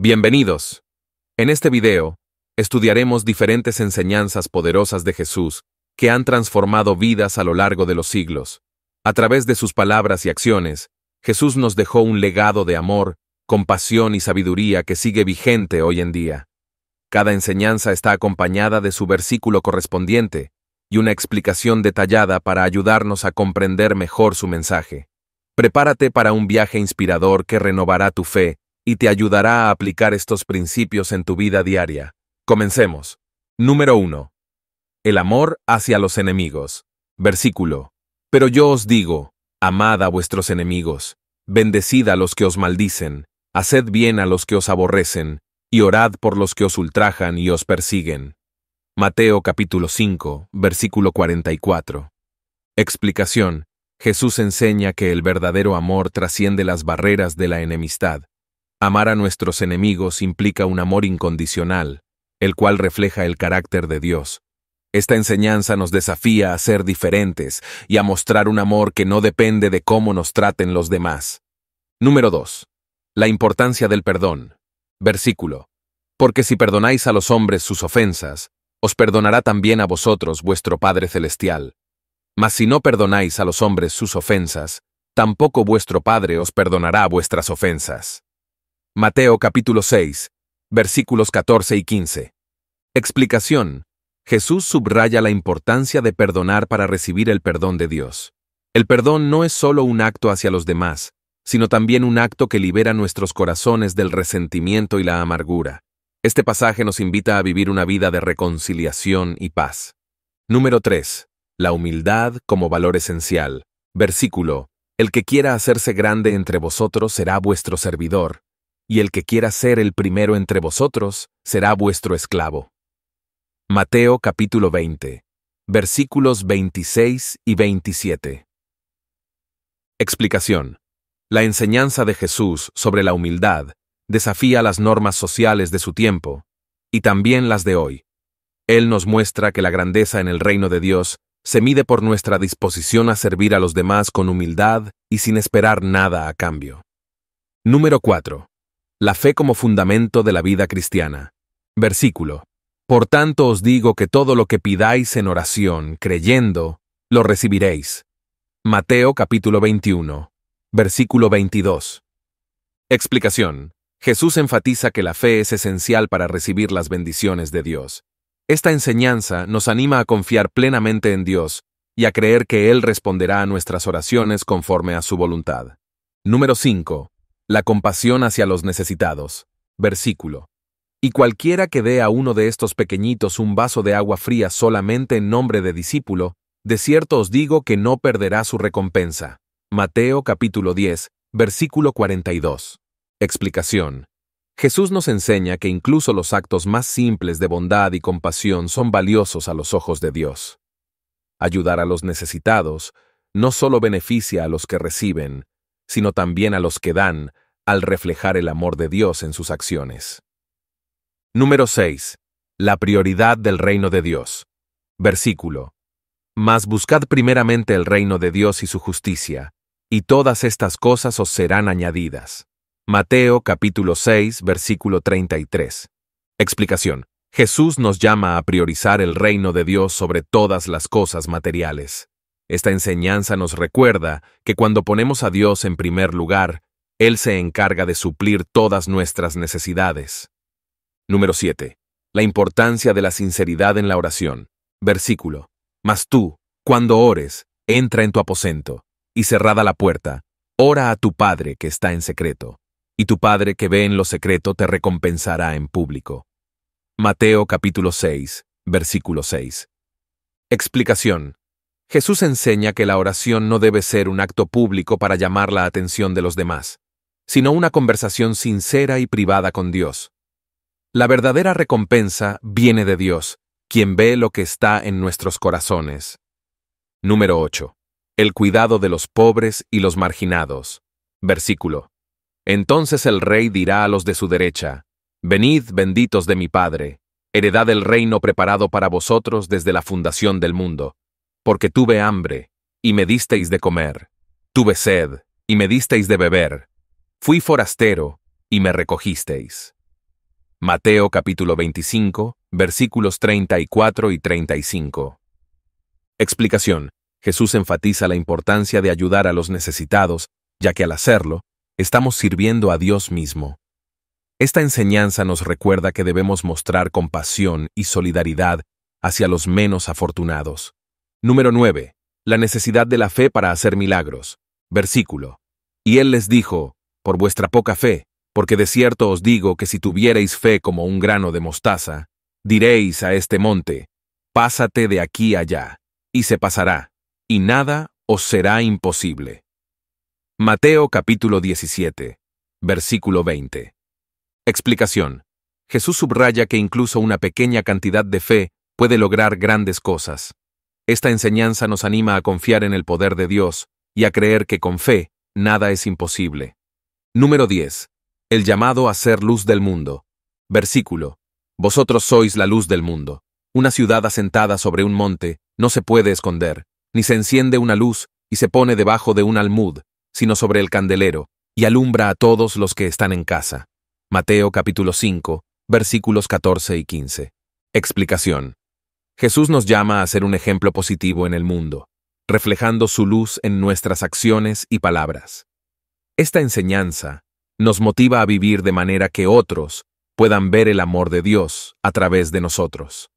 Bienvenidos. En este video, estudiaremos diferentes enseñanzas poderosas de Jesús que han transformado vidas a lo largo de los siglos. A través de sus palabras y acciones, Jesús nos dejó un legado de amor, compasión y sabiduría que sigue vigente hoy en día. Cada enseñanza está acompañada de su versículo correspondiente y una explicación detallada para ayudarnos a comprender mejor su mensaje. Prepárate para un viaje inspirador que renovará tu fe y te ayudará a aplicar estos principios en tu vida diaria. Comencemos. Número 1. El amor hacia los enemigos. Versículo. Pero yo os digo, amad a vuestros enemigos, bendecid a los que os maldicen, haced bien a los que os aborrecen, y orad por los que os ultrajan y os persiguen. Mateo capítulo 5, versículo 44. Explicación. Jesús enseña que el verdadero amor trasciende las barreras de la enemistad, Amar a nuestros enemigos implica un amor incondicional, el cual refleja el carácter de Dios. Esta enseñanza nos desafía a ser diferentes y a mostrar un amor que no depende de cómo nos traten los demás. Número 2. La importancia del perdón. Versículo. Porque si perdonáis a los hombres sus ofensas, os perdonará también a vosotros vuestro Padre Celestial. Mas si no perdonáis a los hombres sus ofensas, tampoco vuestro Padre os perdonará vuestras ofensas. Mateo capítulo 6, versículos 14 y 15. Explicación. Jesús subraya la importancia de perdonar para recibir el perdón de Dios. El perdón no es solo un acto hacia los demás, sino también un acto que libera nuestros corazones del resentimiento y la amargura. Este pasaje nos invita a vivir una vida de reconciliación y paz. Número 3. La humildad como valor esencial. Versículo. El que quiera hacerse grande entre vosotros será vuestro servidor y el que quiera ser el primero entre vosotros será vuestro esclavo. Mateo capítulo 20, versículos 26 y 27. Explicación. La enseñanza de Jesús sobre la humildad desafía las normas sociales de su tiempo, y también las de hoy. Él nos muestra que la grandeza en el reino de Dios se mide por nuestra disposición a servir a los demás con humildad y sin esperar nada a cambio. Número 4. La fe como fundamento de la vida cristiana. Versículo. Por tanto os digo que todo lo que pidáis en oración, creyendo, lo recibiréis. Mateo capítulo 21, versículo 22. Explicación. Jesús enfatiza que la fe es esencial para recibir las bendiciones de Dios. Esta enseñanza nos anima a confiar plenamente en Dios y a creer que Él responderá a nuestras oraciones conforme a su voluntad. Número 5. La compasión hacia los necesitados. Versículo. Y cualquiera que dé a uno de estos pequeñitos un vaso de agua fría solamente en nombre de discípulo, de cierto os digo que no perderá su recompensa. Mateo capítulo 10, versículo 42. Explicación. Jesús nos enseña que incluso los actos más simples de bondad y compasión son valiosos a los ojos de Dios. Ayudar a los necesitados no solo beneficia a los que reciben, sino también a los que dan, al reflejar el amor de Dios en sus acciones. Número 6. La prioridad del reino de Dios. Versículo. Mas buscad primeramente el reino de Dios y su justicia, y todas estas cosas os serán añadidas. Mateo capítulo 6, versículo 33. Explicación. Jesús nos llama a priorizar el reino de Dios sobre todas las cosas materiales. Esta enseñanza nos recuerda que cuando ponemos a Dios en primer lugar, Él se encarga de suplir todas nuestras necesidades. Número 7. La importancia de la sinceridad en la oración. Versículo. Mas tú, cuando ores, entra en tu aposento, y cerrada la puerta, ora a tu Padre que está en secreto, y tu Padre que ve en lo secreto te recompensará en público. Mateo capítulo 6, versículo 6. Explicación. Jesús enseña que la oración no debe ser un acto público para llamar la atención de los demás, sino una conversación sincera y privada con Dios. La verdadera recompensa viene de Dios, quien ve lo que está en nuestros corazones. Número 8. El cuidado de los pobres y los marginados. Versículo. Entonces el rey dirá a los de su derecha, Venid benditos de mi Padre, heredad el reino preparado para vosotros desde la fundación del mundo porque tuve hambre, y me disteis de comer, tuve sed, y me disteis de beber, fui forastero, y me recogisteis. Mateo capítulo 25, versículos 34 y 35. Explicación. Jesús enfatiza la importancia de ayudar a los necesitados, ya que al hacerlo, estamos sirviendo a Dios mismo. Esta enseñanza nos recuerda que debemos mostrar compasión y solidaridad hacia los menos afortunados. Número 9. La necesidad de la fe para hacer milagros. Versículo. Y él les dijo, por vuestra poca fe, porque de cierto os digo que si tuviereis fe como un grano de mostaza, diréis a este monte, pásate de aquí allá, y se pasará, y nada os será imposible. Mateo capítulo 17, versículo 20. Explicación. Jesús subraya que incluso una pequeña cantidad de fe puede lograr grandes cosas. Esta enseñanza nos anima a confiar en el poder de Dios y a creer que con fe nada es imposible. Número 10. El llamado a ser luz del mundo. Versículo. Vosotros sois la luz del mundo. Una ciudad asentada sobre un monte no se puede esconder, ni se enciende una luz y se pone debajo de un almud, sino sobre el candelero, y alumbra a todos los que están en casa. Mateo capítulo 5, versículos 14 y 15. Explicación. Jesús nos llama a ser un ejemplo positivo en el mundo, reflejando su luz en nuestras acciones y palabras. Esta enseñanza nos motiva a vivir de manera que otros puedan ver el amor de Dios a través de nosotros.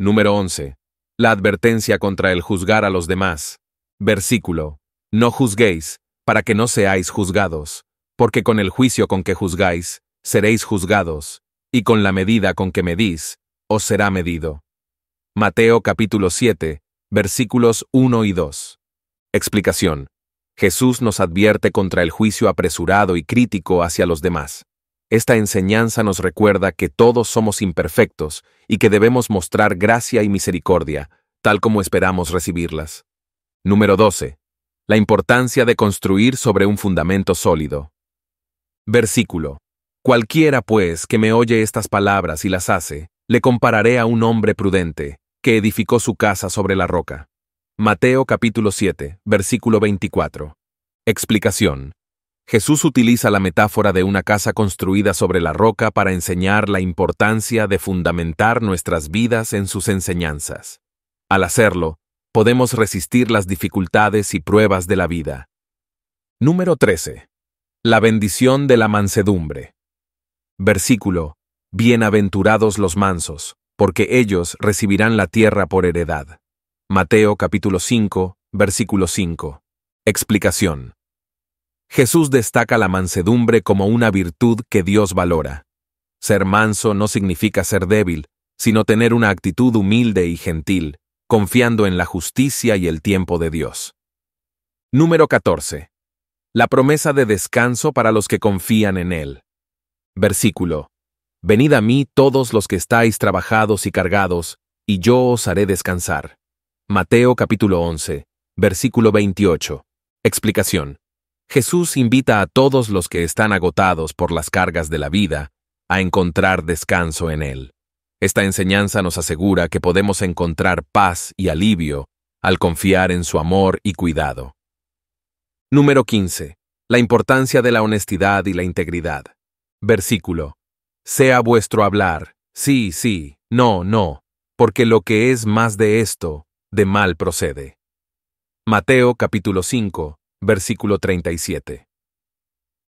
Número 11. La advertencia contra el juzgar a los demás. Versículo. No juzguéis, para que no seáis juzgados, porque con el juicio con que juzgáis, seréis juzgados, y con la medida con que medís, os será medido. Mateo capítulo 7, versículos 1 y 2. Explicación. Jesús nos advierte contra el juicio apresurado y crítico hacia los demás. Esta enseñanza nos recuerda que todos somos imperfectos y que debemos mostrar gracia y misericordia, tal como esperamos recibirlas. Número 12. La importancia de construir sobre un fundamento sólido. Versículo. Cualquiera, pues, que me oye estas palabras y las hace, le compararé a un hombre prudente, que edificó su casa sobre la roca. Mateo capítulo 7, versículo 24. Explicación. Jesús utiliza la metáfora de una casa construida sobre la roca para enseñar la importancia de fundamentar nuestras vidas en sus enseñanzas. Al hacerlo, podemos resistir las dificultades y pruebas de la vida. Número 13. La bendición de la mansedumbre. Versículo. Bienaventurados los mansos, porque ellos recibirán la tierra por heredad. Mateo capítulo 5, versículo 5. Explicación. Jesús destaca la mansedumbre como una virtud que Dios valora. Ser manso no significa ser débil, sino tener una actitud humilde y gentil, confiando en la justicia y el tiempo de Dios. Número 14. La promesa de descanso para los que confían en Él. Versículo Venid a mí todos los que estáis trabajados y cargados, y yo os haré descansar. Mateo capítulo 11, versículo 28. Explicación. Jesús invita a todos los que están agotados por las cargas de la vida a encontrar descanso en Él. Esta enseñanza nos asegura que podemos encontrar paz y alivio al confiar en su amor y cuidado. Número 15. La importancia de la honestidad y la integridad. Versículo. Sea vuestro hablar, sí, sí, no, no, porque lo que es más de esto, de mal procede. Mateo capítulo 5, versículo 37.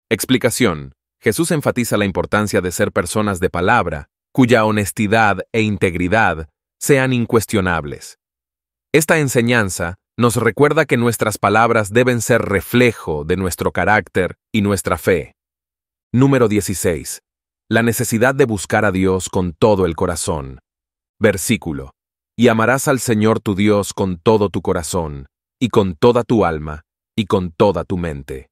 Explicación. Jesús enfatiza la importancia de ser personas de palabra, cuya honestidad e integridad sean incuestionables. Esta enseñanza nos recuerda que nuestras palabras deben ser reflejo de nuestro carácter y nuestra fe. Número 16 la necesidad de buscar a Dios con todo el corazón. Versículo. Y amarás al Señor tu Dios con todo tu corazón, y con toda tu alma, y con toda tu mente.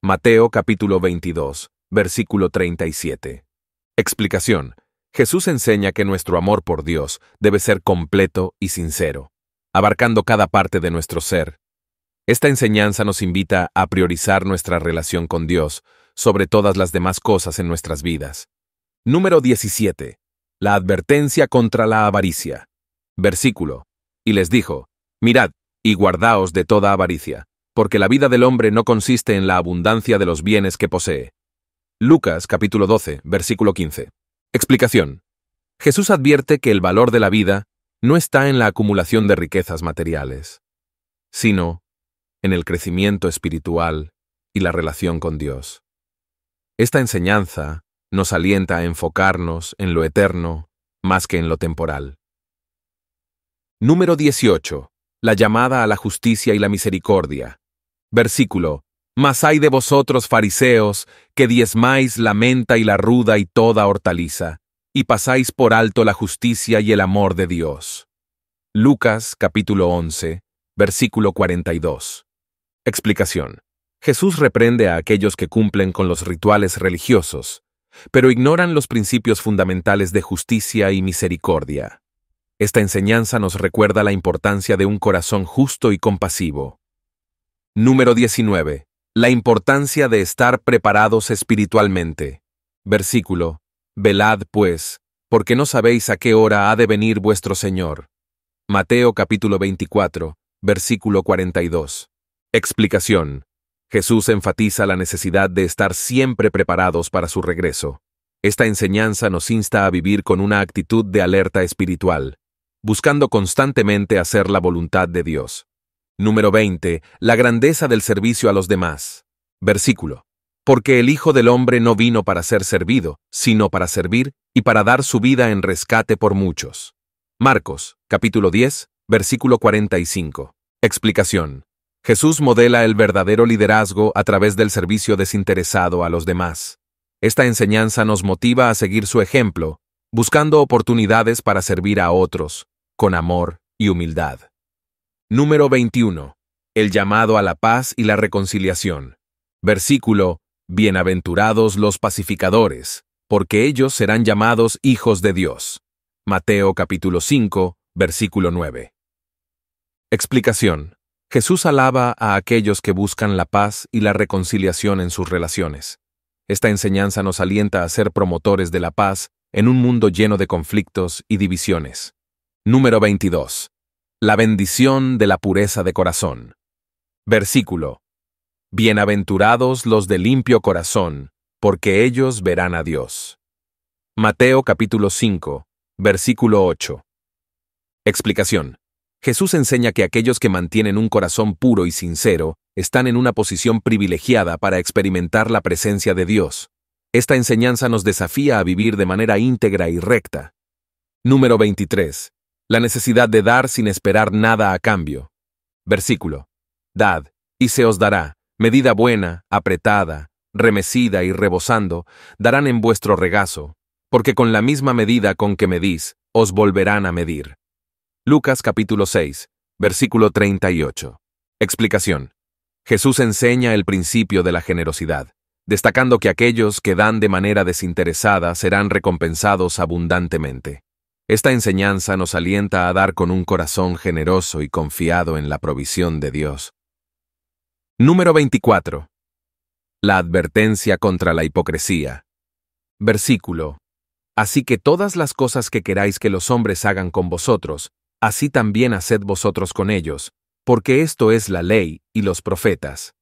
Mateo capítulo 22, versículo 37. Explicación. Jesús enseña que nuestro amor por Dios debe ser completo y sincero, abarcando cada parte de nuestro ser. Esta enseñanza nos invita a priorizar nuestra relación con Dios sobre todas las demás cosas en nuestras vidas. Número 17. La advertencia contra la avaricia. Versículo. Y les dijo, Mirad, y guardaos de toda avaricia, porque la vida del hombre no consiste en la abundancia de los bienes que posee. Lucas capítulo 12, versículo 15. Explicación. Jesús advierte que el valor de la vida no está en la acumulación de riquezas materiales, sino en el crecimiento espiritual y la relación con Dios. Esta enseñanza nos alienta a enfocarnos en lo eterno más que en lo temporal. Número 18. La llamada a la justicia y la misericordia. Versículo. Mas hay de vosotros, fariseos, que diezmáis la menta y la ruda y toda hortaliza, y pasáis por alto la justicia y el amor de Dios. Lucas capítulo 11, versículo 42. Explicación. Jesús reprende a aquellos que cumplen con los rituales religiosos, pero ignoran los principios fundamentales de justicia y misericordia. Esta enseñanza nos recuerda la importancia de un corazón justo y compasivo. Número 19. La importancia de estar preparados espiritualmente. Versículo. Velad, pues, porque no sabéis a qué hora ha de venir vuestro Señor. Mateo capítulo 24, versículo 42. Explicación. Jesús enfatiza la necesidad de estar siempre preparados para su regreso. Esta enseñanza nos insta a vivir con una actitud de alerta espiritual, buscando constantemente hacer la voluntad de Dios. Número 20. La grandeza del servicio a los demás. Versículo. Porque el Hijo del Hombre no vino para ser servido, sino para servir y para dar su vida en rescate por muchos. Marcos, capítulo 10, versículo 45. Explicación. Jesús modela el verdadero liderazgo a través del servicio desinteresado a los demás. Esta enseñanza nos motiva a seguir su ejemplo, buscando oportunidades para servir a otros, con amor y humildad. Número 21. El llamado a la paz y la reconciliación. Versículo, Bienaventurados los pacificadores, porque ellos serán llamados hijos de Dios. Mateo capítulo 5, versículo 9. Explicación. Jesús alaba a aquellos que buscan la paz y la reconciliación en sus relaciones. Esta enseñanza nos alienta a ser promotores de la paz en un mundo lleno de conflictos y divisiones. Número 22. La bendición de la pureza de corazón. Versículo. Bienaventurados los de limpio corazón, porque ellos verán a Dios. Mateo capítulo 5, versículo 8. Explicación. Jesús enseña que aquellos que mantienen un corazón puro y sincero están en una posición privilegiada para experimentar la presencia de Dios. Esta enseñanza nos desafía a vivir de manera íntegra y recta. Número 23. La necesidad de dar sin esperar nada a cambio. Versículo. Dad, y se os dará, medida buena, apretada, remecida y rebosando, darán en vuestro regazo, porque con la misma medida con que medís, os volverán a medir. Lucas capítulo 6, versículo 38. Explicación. Jesús enseña el principio de la generosidad, destacando que aquellos que dan de manera desinteresada serán recompensados abundantemente. Esta enseñanza nos alienta a dar con un corazón generoso y confiado en la provisión de Dios. Número 24. La advertencia contra la hipocresía. Versículo. Así que todas las cosas que queráis que los hombres hagan con vosotros, así también haced vosotros con ellos, porque esto es la ley y los profetas.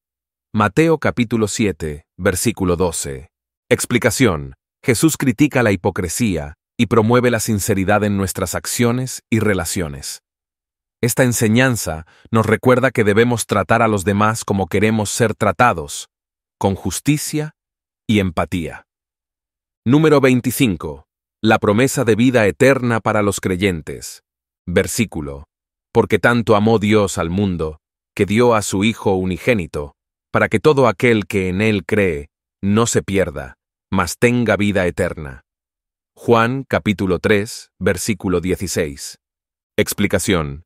Mateo capítulo 7, versículo 12. Explicación. Jesús critica la hipocresía y promueve la sinceridad en nuestras acciones y relaciones. Esta enseñanza nos recuerda que debemos tratar a los demás como queremos ser tratados, con justicia y empatía. Número 25. La promesa de vida eterna para los creyentes versículo, porque tanto amó Dios al mundo, que dio a su Hijo unigénito, para que todo aquel que en Él cree, no se pierda, mas tenga vida eterna. Juan capítulo 3, versículo 16. Explicación.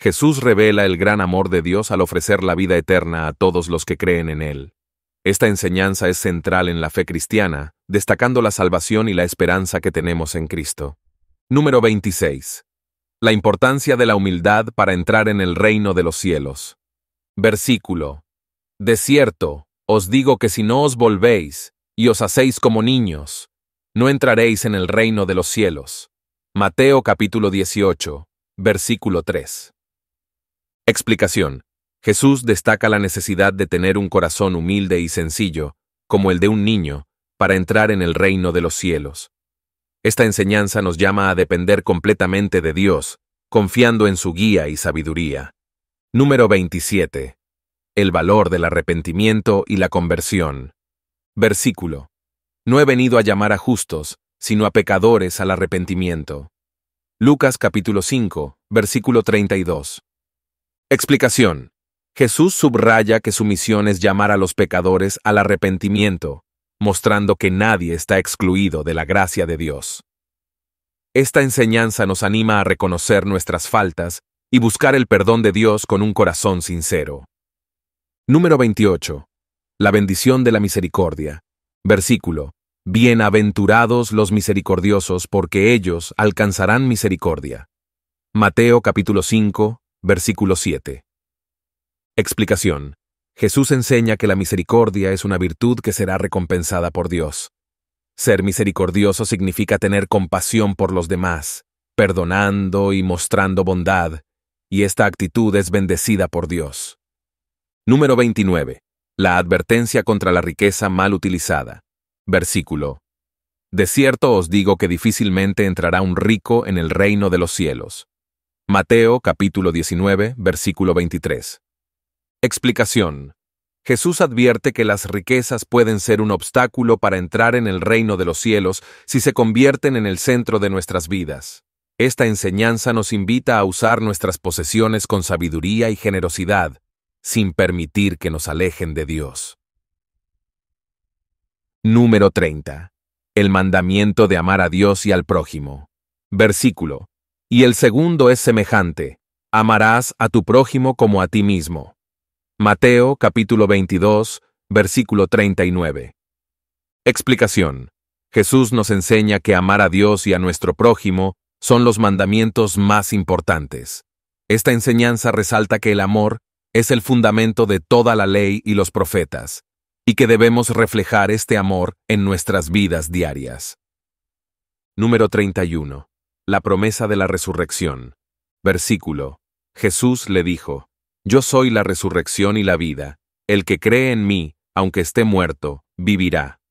Jesús revela el gran amor de Dios al ofrecer la vida eterna a todos los que creen en Él. Esta enseñanza es central en la fe cristiana, destacando la salvación y la esperanza que tenemos en Cristo. Número 26. La importancia de la humildad para entrar en el reino de los cielos. Versículo. De cierto, os digo que si no os volvéis y os hacéis como niños, no entraréis en el reino de los cielos. Mateo capítulo 18, versículo 3. Explicación. Jesús destaca la necesidad de tener un corazón humilde y sencillo, como el de un niño, para entrar en el reino de los cielos. Esta enseñanza nos llama a depender completamente de Dios, confiando en su guía y sabiduría. Número 27. El valor del arrepentimiento y la conversión. Versículo. No he venido a llamar a justos, sino a pecadores al arrepentimiento. Lucas capítulo 5, versículo 32. Explicación. Jesús subraya que su misión es llamar a los pecadores al arrepentimiento, mostrando que nadie está excluido de la gracia de Dios. Esta enseñanza nos anima a reconocer nuestras faltas y buscar el perdón de Dios con un corazón sincero. Número 28. La bendición de la misericordia. Versículo. Bienaventurados los misericordiosos, porque ellos alcanzarán misericordia. Mateo capítulo 5, versículo 7. Explicación. Jesús enseña que la misericordia es una virtud que será recompensada por Dios. Ser misericordioso significa tener compasión por los demás, perdonando y mostrando bondad, y esta actitud es bendecida por Dios. Número 29. La advertencia contra la riqueza mal utilizada. Versículo. De cierto os digo que difícilmente entrará un rico en el reino de los cielos. Mateo capítulo 19, versículo 23. Explicación. Jesús advierte que las riquezas pueden ser un obstáculo para entrar en el reino de los cielos si se convierten en el centro de nuestras vidas. Esta enseñanza nos invita a usar nuestras posesiones con sabiduría y generosidad, sin permitir que nos alejen de Dios. Número 30. El mandamiento de amar a Dios y al prójimo. Versículo. Y el segundo es semejante. Amarás a tu prójimo como a ti mismo. Mateo capítulo 22, versículo 39. Explicación. Jesús nos enseña que amar a Dios y a nuestro prójimo son los mandamientos más importantes. Esta enseñanza resalta que el amor es el fundamento de toda la ley y los profetas, y que debemos reflejar este amor en nuestras vidas diarias. Número 31. La promesa de la resurrección. Versículo. Jesús le dijo, yo soy la resurrección y la vida. El que cree en mí, aunque esté muerto, vivirá.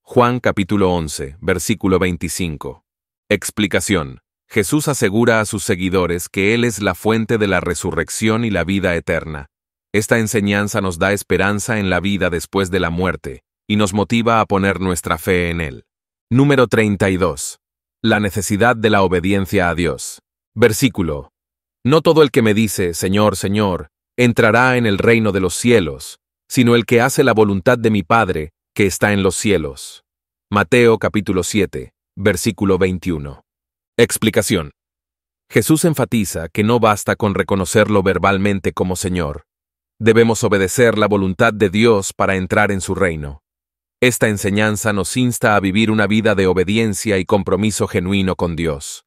Juan capítulo 11, versículo 25. Explicación. Jesús asegura a sus seguidores que Él es la fuente de la resurrección y la vida eterna. Esta enseñanza nos da esperanza en la vida después de la muerte, y nos motiva a poner nuestra fe en Él. Número 32. La necesidad de la obediencia a Dios. Versículo. No todo el que me dice, Señor, Señor, entrará en el reino de los cielos, sino el que hace la voluntad de mi Padre, que está en los cielos. Mateo capítulo 7, versículo 21. Explicación. Jesús enfatiza que no basta con reconocerlo verbalmente como Señor. Debemos obedecer la voluntad de Dios para entrar en su reino. Esta enseñanza nos insta a vivir una vida de obediencia y compromiso genuino con Dios.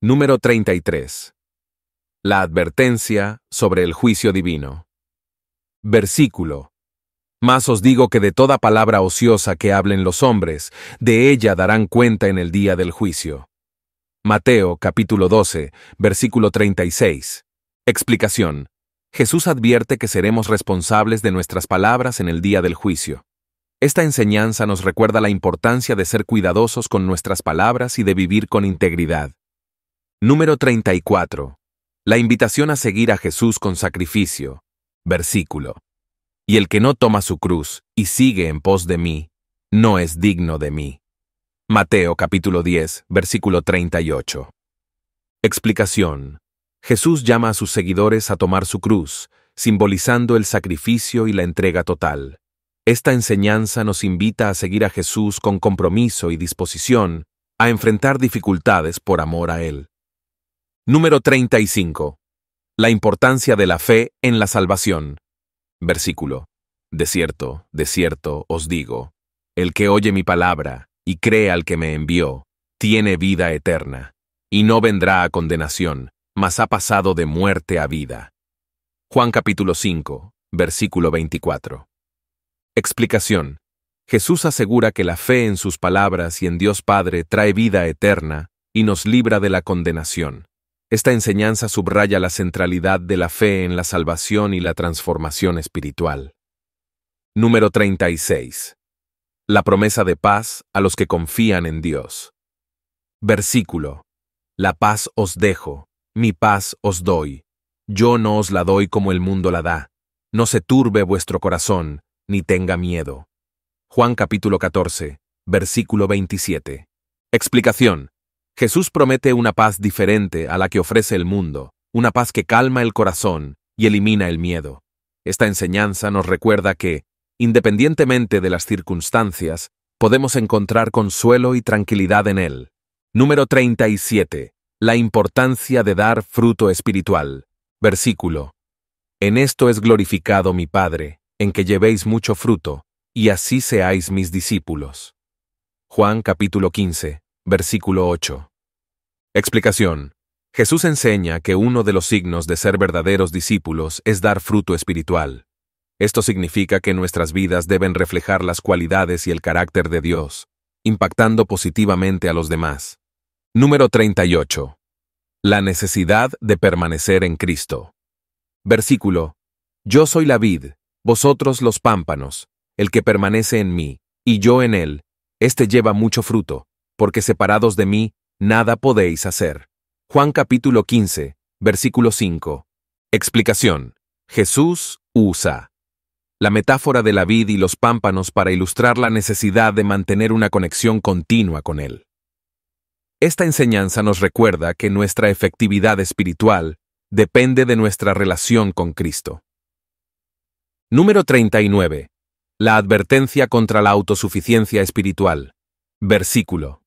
Número 33. La advertencia sobre el juicio divino. Versículo. Mas os digo que de toda palabra ociosa que hablen los hombres, de ella darán cuenta en el día del juicio. Mateo capítulo 12, versículo 36. Explicación. Jesús advierte que seremos responsables de nuestras palabras en el día del juicio. Esta enseñanza nos recuerda la importancia de ser cuidadosos con nuestras palabras y de vivir con integridad. Número 34. La invitación a seguir a Jesús con sacrificio. Versículo. Y el que no toma su cruz y sigue en pos de mí, no es digno de mí. Mateo capítulo 10, versículo 38. Explicación. Jesús llama a sus seguidores a tomar su cruz, simbolizando el sacrificio y la entrega total. Esta enseñanza nos invita a seguir a Jesús con compromiso y disposición, a enfrentar dificultades por amor a Él. Número 35. La importancia de la fe en la salvación. Versículo. De cierto, de cierto os digo, el que oye mi palabra y cree al que me envió, tiene vida eterna, y no vendrá a condenación, mas ha pasado de muerte a vida. Juan capítulo 5, versículo 24. Explicación. Jesús asegura que la fe en sus palabras y en Dios Padre trae vida eterna y nos libra de la condenación. Esta enseñanza subraya la centralidad de la fe en la salvación y la transformación espiritual. Número 36. La promesa de paz a los que confían en Dios. Versículo. La paz os dejo, mi paz os doy. Yo no os la doy como el mundo la da. No se turbe vuestro corazón, ni tenga miedo. Juan capítulo 14, versículo 27. Explicación. Jesús promete una paz diferente a la que ofrece el mundo, una paz que calma el corazón y elimina el miedo. Esta enseñanza nos recuerda que, independientemente de las circunstancias, podemos encontrar consuelo y tranquilidad en Él. Número 37. La importancia de dar fruto espiritual. Versículo. En esto es glorificado mi Padre, en que llevéis mucho fruto, y así seáis mis discípulos. Juan capítulo 15, versículo 8. Explicación. Jesús enseña que uno de los signos de ser verdaderos discípulos es dar fruto espiritual. Esto significa que nuestras vidas deben reflejar las cualidades y el carácter de Dios, impactando positivamente a los demás. Número 38. La necesidad de permanecer en Cristo. Versículo. Yo soy la vid, vosotros los pámpanos, el que permanece en mí, y yo en él, éste lleva mucho fruto, porque separados de mí, nada podéis hacer. Juan capítulo 15, versículo 5. Explicación. Jesús usa la metáfora de la vid y los pámpanos para ilustrar la necesidad de mantener una conexión continua con Él. Esta enseñanza nos recuerda que nuestra efectividad espiritual depende de nuestra relación con Cristo. Número 39. La advertencia contra la autosuficiencia espiritual. Versículo.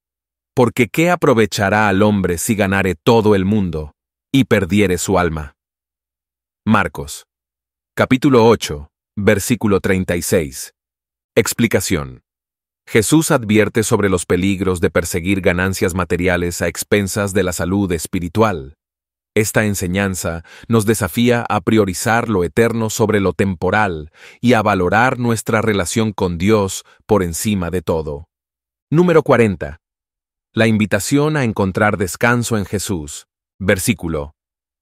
Porque ¿qué aprovechará al hombre si ganare todo el mundo y perdiere su alma? Marcos, capítulo 8, versículo 36. Explicación. Jesús advierte sobre los peligros de perseguir ganancias materiales a expensas de la salud espiritual. Esta enseñanza nos desafía a priorizar lo eterno sobre lo temporal y a valorar nuestra relación con Dios por encima de todo. Número 40. La invitación a encontrar descanso en Jesús. Versículo.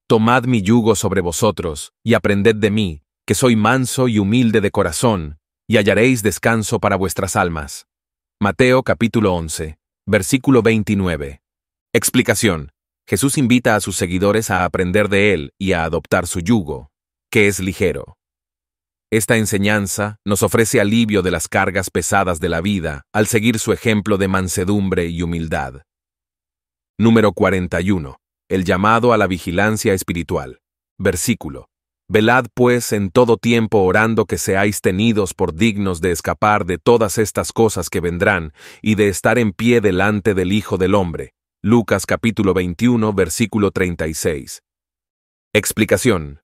Tomad mi yugo sobre vosotros, y aprended de mí, que soy manso y humilde de corazón, y hallaréis descanso para vuestras almas. Mateo capítulo 11, versículo 29. Explicación. Jesús invita a sus seguidores a aprender de él y a adoptar su yugo, que es ligero. Esta enseñanza nos ofrece alivio de las cargas pesadas de la vida al seguir su ejemplo de mansedumbre y humildad. Número 41. El llamado a la vigilancia espiritual. Versículo. Velad pues en todo tiempo orando que seáis tenidos por dignos de escapar de todas estas cosas que vendrán y de estar en pie delante del Hijo del Hombre. Lucas capítulo 21 versículo 36. Explicación.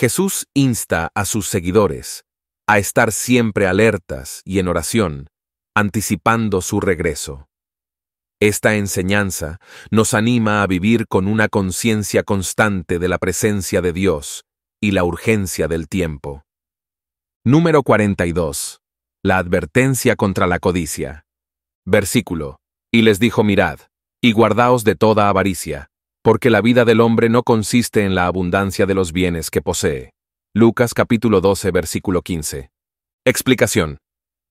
Jesús insta a sus seguidores a estar siempre alertas y en oración, anticipando su regreso. Esta enseñanza nos anima a vivir con una conciencia constante de la presencia de Dios y la urgencia del tiempo. Número 42. La advertencia contra la codicia. Versículo. Y les dijo, mirad, y guardaos de toda avaricia, porque la vida del hombre no consiste en la abundancia de los bienes que posee. Lucas capítulo 12 versículo 15. Explicación.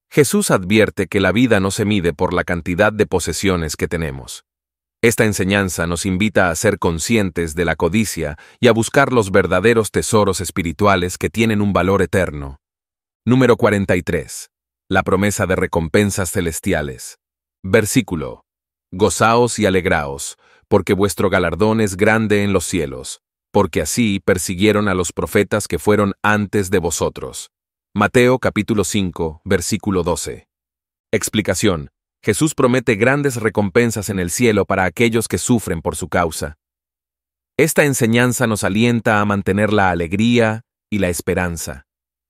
Jesús advierte que la vida no se mide por la cantidad de posesiones que tenemos. Esta enseñanza nos invita a ser conscientes de la codicia y a buscar los verdaderos tesoros espirituales que tienen un valor eterno. Número 43. La promesa de recompensas celestiales. Versículo. Gozaos y alegraos, porque vuestro galardón es grande en los cielos, porque así persiguieron a los profetas que fueron antes de vosotros. Mateo capítulo 5, versículo 12. Explicación. Jesús promete grandes recompensas en el cielo para aquellos que sufren por su causa. Esta enseñanza nos alienta a mantener la alegría y la esperanza,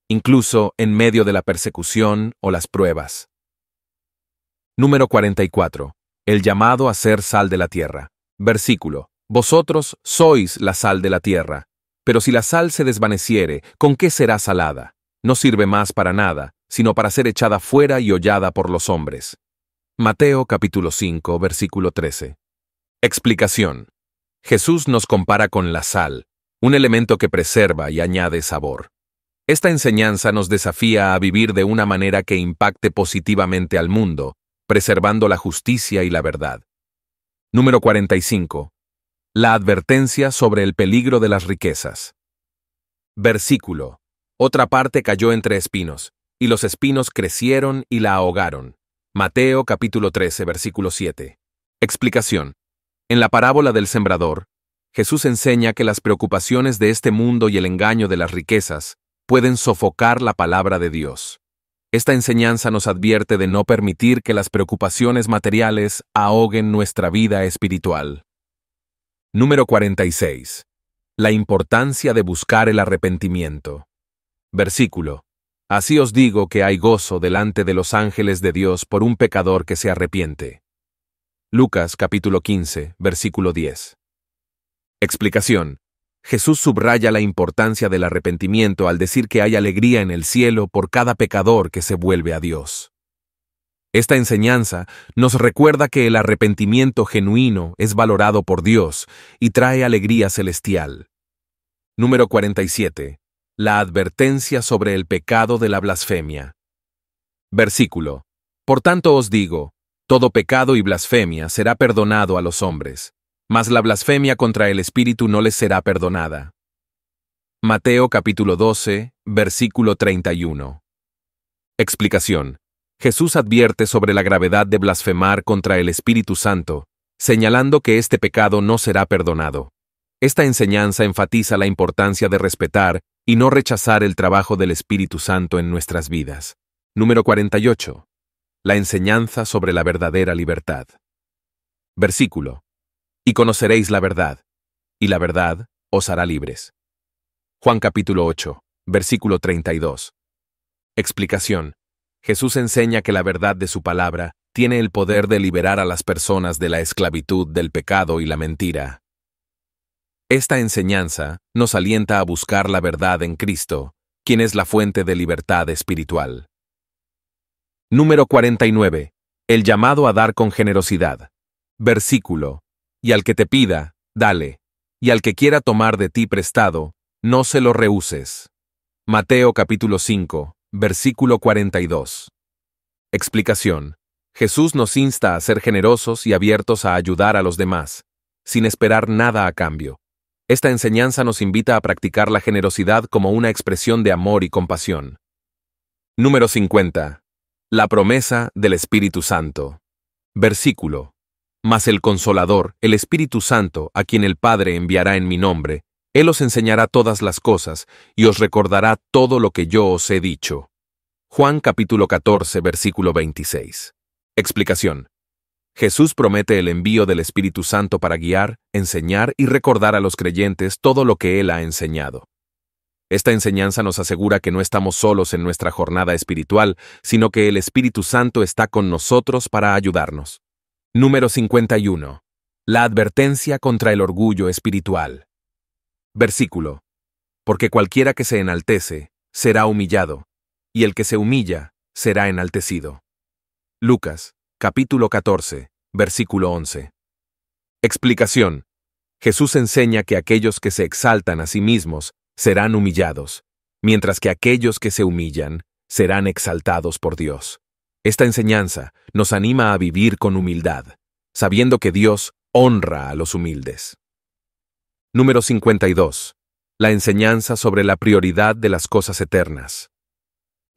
incluso en medio de la persecución o las pruebas. Número 44. El llamado a ser sal de la tierra. Versículo. Vosotros sois la sal de la tierra. Pero si la sal se desvaneciere, ¿con qué será salada? No sirve más para nada, sino para ser echada fuera y hollada por los hombres. Mateo capítulo 5, versículo 13. Explicación. Jesús nos compara con la sal, un elemento que preserva y añade sabor. Esta enseñanza nos desafía a vivir de una manera que impacte positivamente al mundo, preservando la justicia y la verdad. Número 45. La advertencia sobre el peligro de las riquezas. Versículo. Otra parte cayó entre espinos, y los espinos crecieron y la ahogaron. Mateo capítulo 13, versículo 7. Explicación. En la parábola del sembrador, Jesús enseña que las preocupaciones de este mundo y el engaño de las riquezas pueden sofocar la palabra de Dios. Esta enseñanza nos advierte de no permitir que las preocupaciones materiales ahoguen nuestra vida espiritual. Número 46. La importancia de buscar el arrepentimiento. Versículo. Así os digo que hay gozo delante de los ángeles de Dios por un pecador que se arrepiente. Lucas capítulo 15, versículo 10. Explicación. Jesús subraya la importancia del arrepentimiento al decir que hay alegría en el cielo por cada pecador que se vuelve a Dios. Esta enseñanza nos recuerda que el arrepentimiento genuino es valorado por Dios y trae alegría celestial. Número 47. La advertencia sobre el pecado de la blasfemia. Versículo. Por tanto os digo, todo pecado y blasfemia será perdonado a los hombres, mas la blasfemia contra el Espíritu no les será perdonada. Mateo capítulo 12, versículo 31. Explicación. Jesús advierte sobre la gravedad de blasfemar contra el Espíritu Santo, señalando que este pecado no será perdonado. Esta enseñanza enfatiza la importancia de respetar y no rechazar el trabajo del Espíritu Santo en nuestras vidas. Número 48. La enseñanza sobre la verdadera libertad. Versículo y conoceréis la verdad, y la verdad os hará libres. Juan capítulo 8, versículo 32. Explicación. Jesús enseña que la verdad de su palabra tiene el poder de liberar a las personas de la esclavitud del pecado y la mentira. Esta enseñanza nos alienta a buscar la verdad en Cristo, quien es la fuente de libertad espiritual. Número 49. El llamado a dar con generosidad. Versículo y al que te pida, dale. Y al que quiera tomar de ti prestado, no se lo rehuses. Mateo capítulo 5, versículo 42. Explicación. Jesús nos insta a ser generosos y abiertos a ayudar a los demás, sin esperar nada a cambio. Esta enseñanza nos invita a practicar la generosidad como una expresión de amor y compasión. Número 50. La promesa del Espíritu Santo. Versículo. Mas el Consolador, el Espíritu Santo, a quien el Padre enviará en mi nombre, Él os enseñará todas las cosas y os recordará todo lo que yo os he dicho. Juan capítulo 14, versículo 26. Explicación. Jesús promete el envío del Espíritu Santo para guiar, enseñar y recordar a los creyentes todo lo que Él ha enseñado. Esta enseñanza nos asegura que no estamos solos en nuestra jornada espiritual, sino que el Espíritu Santo está con nosotros para ayudarnos. Número 51. La advertencia contra el orgullo espiritual. Versículo. Porque cualquiera que se enaltece, será humillado, y el que se humilla, será enaltecido. Lucas, capítulo 14, versículo 11. Explicación. Jesús enseña que aquellos que se exaltan a sí mismos serán humillados, mientras que aquellos que se humillan serán exaltados por Dios. Esta enseñanza nos anima a vivir con humildad, sabiendo que Dios honra a los humildes. Número 52. La enseñanza sobre la prioridad de las cosas eternas.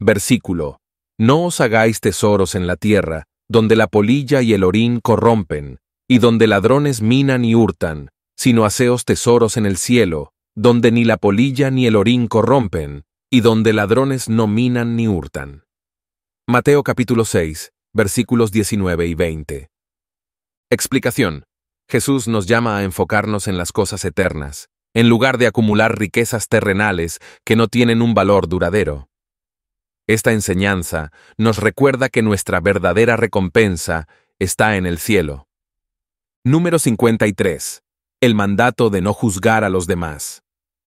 Versículo. No os hagáis tesoros en la tierra, donde la polilla y el orín corrompen, y donde ladrones minan y hurtan, sino haceos tesoros en el cielo, donde ni la polilla ni el orín corrompen, y donde ladrones no minan ni hurtan. Mateo capítulo 6, versículos 19 y 20. Explicación. Jesús nos llama a enfocarnos en las cosas eternas, en lugar de acumular riquezas terrenales que no tienen un valor duradero. Esta enseñanza nos recuerda que nuestra verdadera recompensa está en el cielo. Número 53. El mandato de no juzgar a los demás.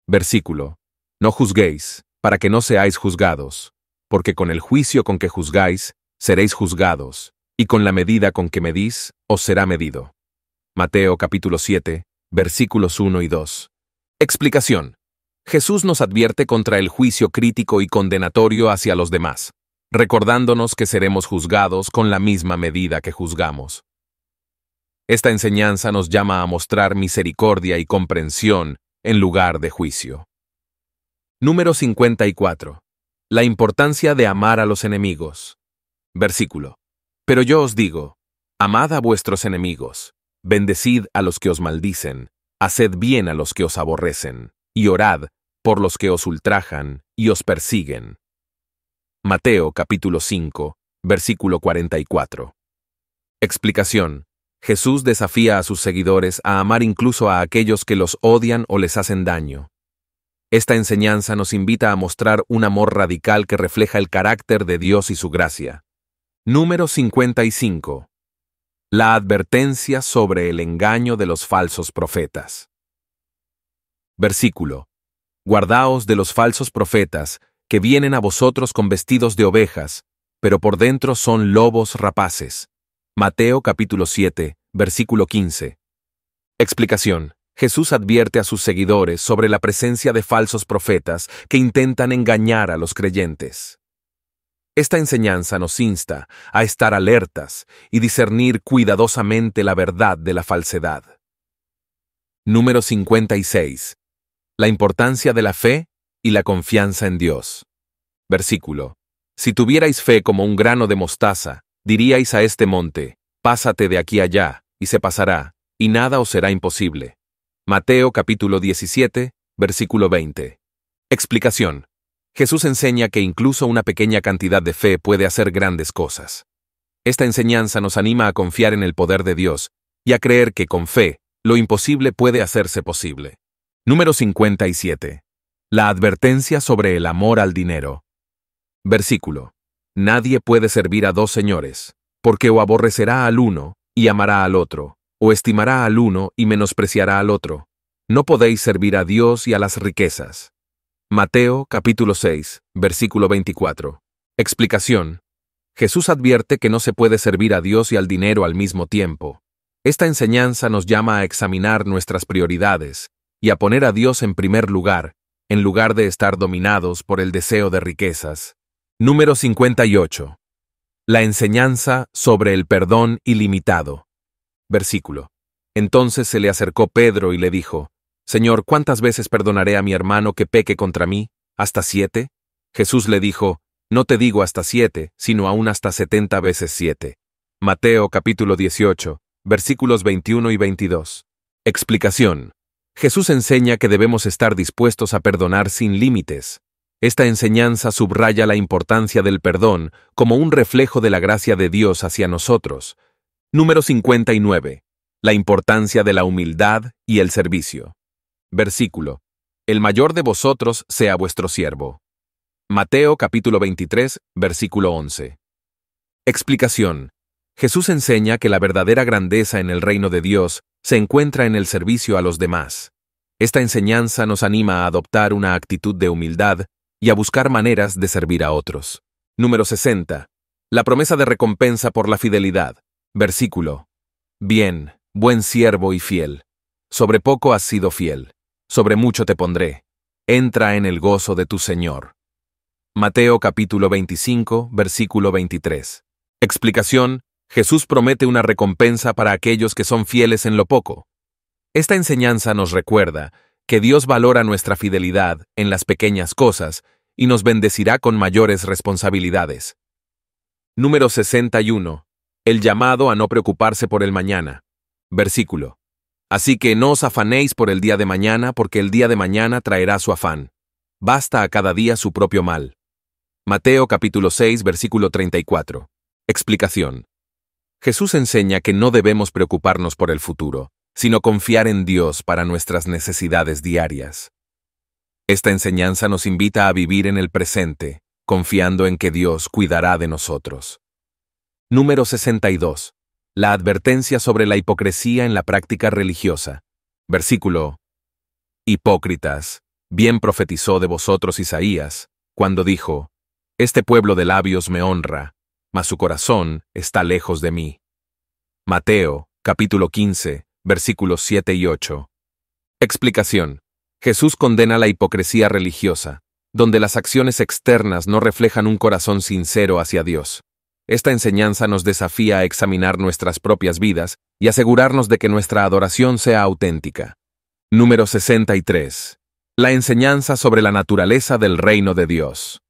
Versículo. No juzguéis, para que no seáis juzgados porque con el juicio con que juzgáis, seréis juzgados, y con la medida con que medís, os será medido. Mateo capítulo 7, versículos 1 y 2. Explicación. Jesús nos advierte contra el juicio crítico y condenatorio hacia los demás, recordándonos que seremos juzgados con la misma medida que juzgamos. Esta enseñanza nos llama a mostrar misericordia y comprensión en lugar de juicio. Número 54 la importancia de amar a los enemigos. Versículo. Pero yo os digo, amad a vuestros enemigos, bendecid a los que os maldicen, haced bien a los que os aborrecen, y orad por los que os ultrajan y os persiguen. Mateo capítulo 5, versículo 44. Explicación. Jesús desafía a sus seguidores a amar incluso a aquellos que los odian o les hacen daño. Esta enseñanza nos invita a mostrar un amor radical que refleja el carácter de Dios y su gracia. Número 55. La advertencia sobre el engaño de los falsos profetas. Versículo. Guardaos de los falsos profetas, que vienen a vosotros con vestidos de ovejas, pero por dentro son lobos rapaces. Mateo capítulo 7, versículo 15. Explicación. Jesús advierte a sus seguidores sobre la presencia de falsos profetas que intentan engañar a los creyentes. Esta enseñanza nos insta a estar alertas y discernir cuidadosamente la verdad de la falsedad. Número 56. La importancia de la fe y la confianza en Dios. Versículo. Si tuvierais fe como un grano de mostaza, diríais a este monte, pásate de aquí allá, y se pasará, y nada os será imposible. Mateo capítulo 17, versículo 20. Explicación. Jesús enseña que incluso una pequeña cantidad de fe puede hacer grandes cosas. Esta enseñanza nos anima a confiar en el poder de Dios y a creer que con fe, lo imposible puede hacerse posible. Número 57. La advertencia sobre el amor al dinero. Versículo. Nadie puede servir a dos señores, porque o aborrecerá al uno y amará al otro, estimará al uno y menospreciará al otro. No podéis servir a Dios y a las riquezas. Mateo capítulo 6, versículo 24. Explicación. Jesús advierte que no se puede servir a Dios y al dinero al mismo tiempo. Esta enseñanza nos llama a examinar nuestras prioridades y a poner a Dios en primer lugar, en lugar de estar dominados por el deseo de riquezas. Número 58. La enseñanza sobre el perdón ilimitado. Versículo. Entonces se le acercó Pedro y le dijo, Señor, ¿cuántas veces perdonaré a mi hermano que peque contra mí? ¿Hasta siete? Jesús le dijo, No te digo hasta siete, sino aún hasta setenta veces siete. Mateo capítulo 18, versículos 21 y 22. Explicación. Jesús enseña que debemos estar dispuestos a perdonar sin límites. Esta enseñanza subraya la importancia del perdón como un reflejo de la gracia de Dios hacia nosotros, Número 59. La importancia de la humildad y el servicio. Versículo. El mayor de vosotros sea vuestro siervo. Mateo capítulo 23, versículo 11. Explicación. Jesús enseña que la verdadera grandeza en el reino de Dios se encuentra en el servicio a los demás. Esta enseñanza nos anima a adoptar una actitud de humildad y a buscar maneras de servir a otros. Número 60. La promesa de recompensa por la fidelidad. Versículo. Bien, buen siervo y fiel. Sobre poco has sido fiel, sobre mucho te pondré. Entra en el gozo de tu Señor. Mateo capítulo 25, versículo 23. Explicación. Jesús promete una recompensa para aquellos que son fieles en lo poco. Esta enseñanza nos recuerda que Dios valora nuestra fidelidad en las pequeñas cosas y nos bendecirá con mayores responsabilidades. Número 61. El llamado a no preocuparse por el mañana. Versículo. Así que no os afanéis por el día de mañana, porque el día de mañana traerá su afán. Basta a cada día su propio mal. Mateo capítulo 6, versículo 34. Explicación. Jesús enseña que no debemos preocuparnos por el futuro, sino confiar en Dios para nuestras necesidades diarias. Esta enseñanza nos invita a vivir en el presente, confiando en que Dios cuidará de nosotros. Número 62. La advertencia sobre la hipocresía en la práctica religiosa. Versículo. Hipócritas, bien profetizó de vosotros Isaías, cuando dijo, Este pueblo de labios me honra, mas su corazón está lejos de mí. Mateo, capítulo 15, versículos 7 y 8. Explicación. Jesús condena la hipocresía religiosa, donde las acciones externas no reflejan un corazón sincero hacia Dios. Esta enseñanza nos desafía a examinar nuestras propias vidas y asegurarnos de que nuestra adoración sea auténtica. Número 63. La enseñanza sobre la naturaleza del reino de Dios.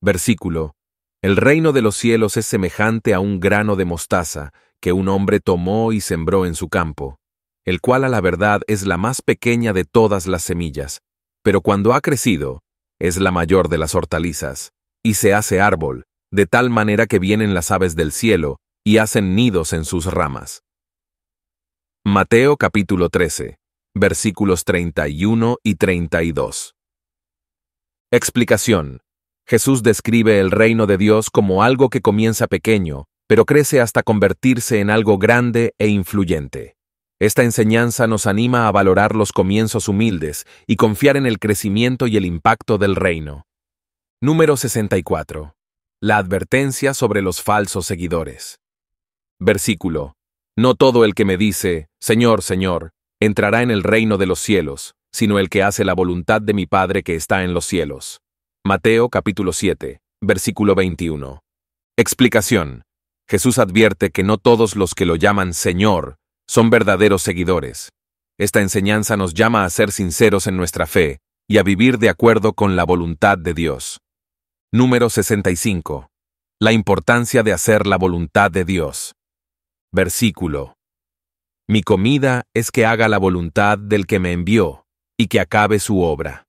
Versículo. El reino de los cielos es semejante a un grano de mostaza que un hombre tomó y sembró en su campo, el cual a la verdad es la más pequeña de todas las semillas, pero cuando ha crecido, es la mayor de las hortalizas, y se hace árbol, de tal manera que vienen las aves del cielo y hacen nidos en sus ramas. Mateo capítulo 13, versículos 31 y 32. Explicación. Jesús describe el reino de Dios como algo que comienza pequeño, pero crece hasta convertirse en algo grande e influyente. Esta enseñanza nos anima a valorar los comienzos humildes y confiar en el crecimiento y el impacto del reino. Número 64. La advertencia sobre los falsos seguidores. Versículo. No todo el que me dice, Señor, Señor, entrará en el reino de los cielos, sino el que hace la voluntad de mi Padre que está en los cielos. Mateo capítulo 7, versículo 21. Explicación. Jesús advierte que no todos los que lo llaman Señor son verdaderos seguidores. Esta enseñanza nos llama a ser sinceros en nuestra fe y a vivir de acuerdo con la voluntad de Dios. Número 65. La importancia de hacer la voluntad de Dios. Versículo. Mi comida es que haga la voluntad del que me envió, y que acabe su obra.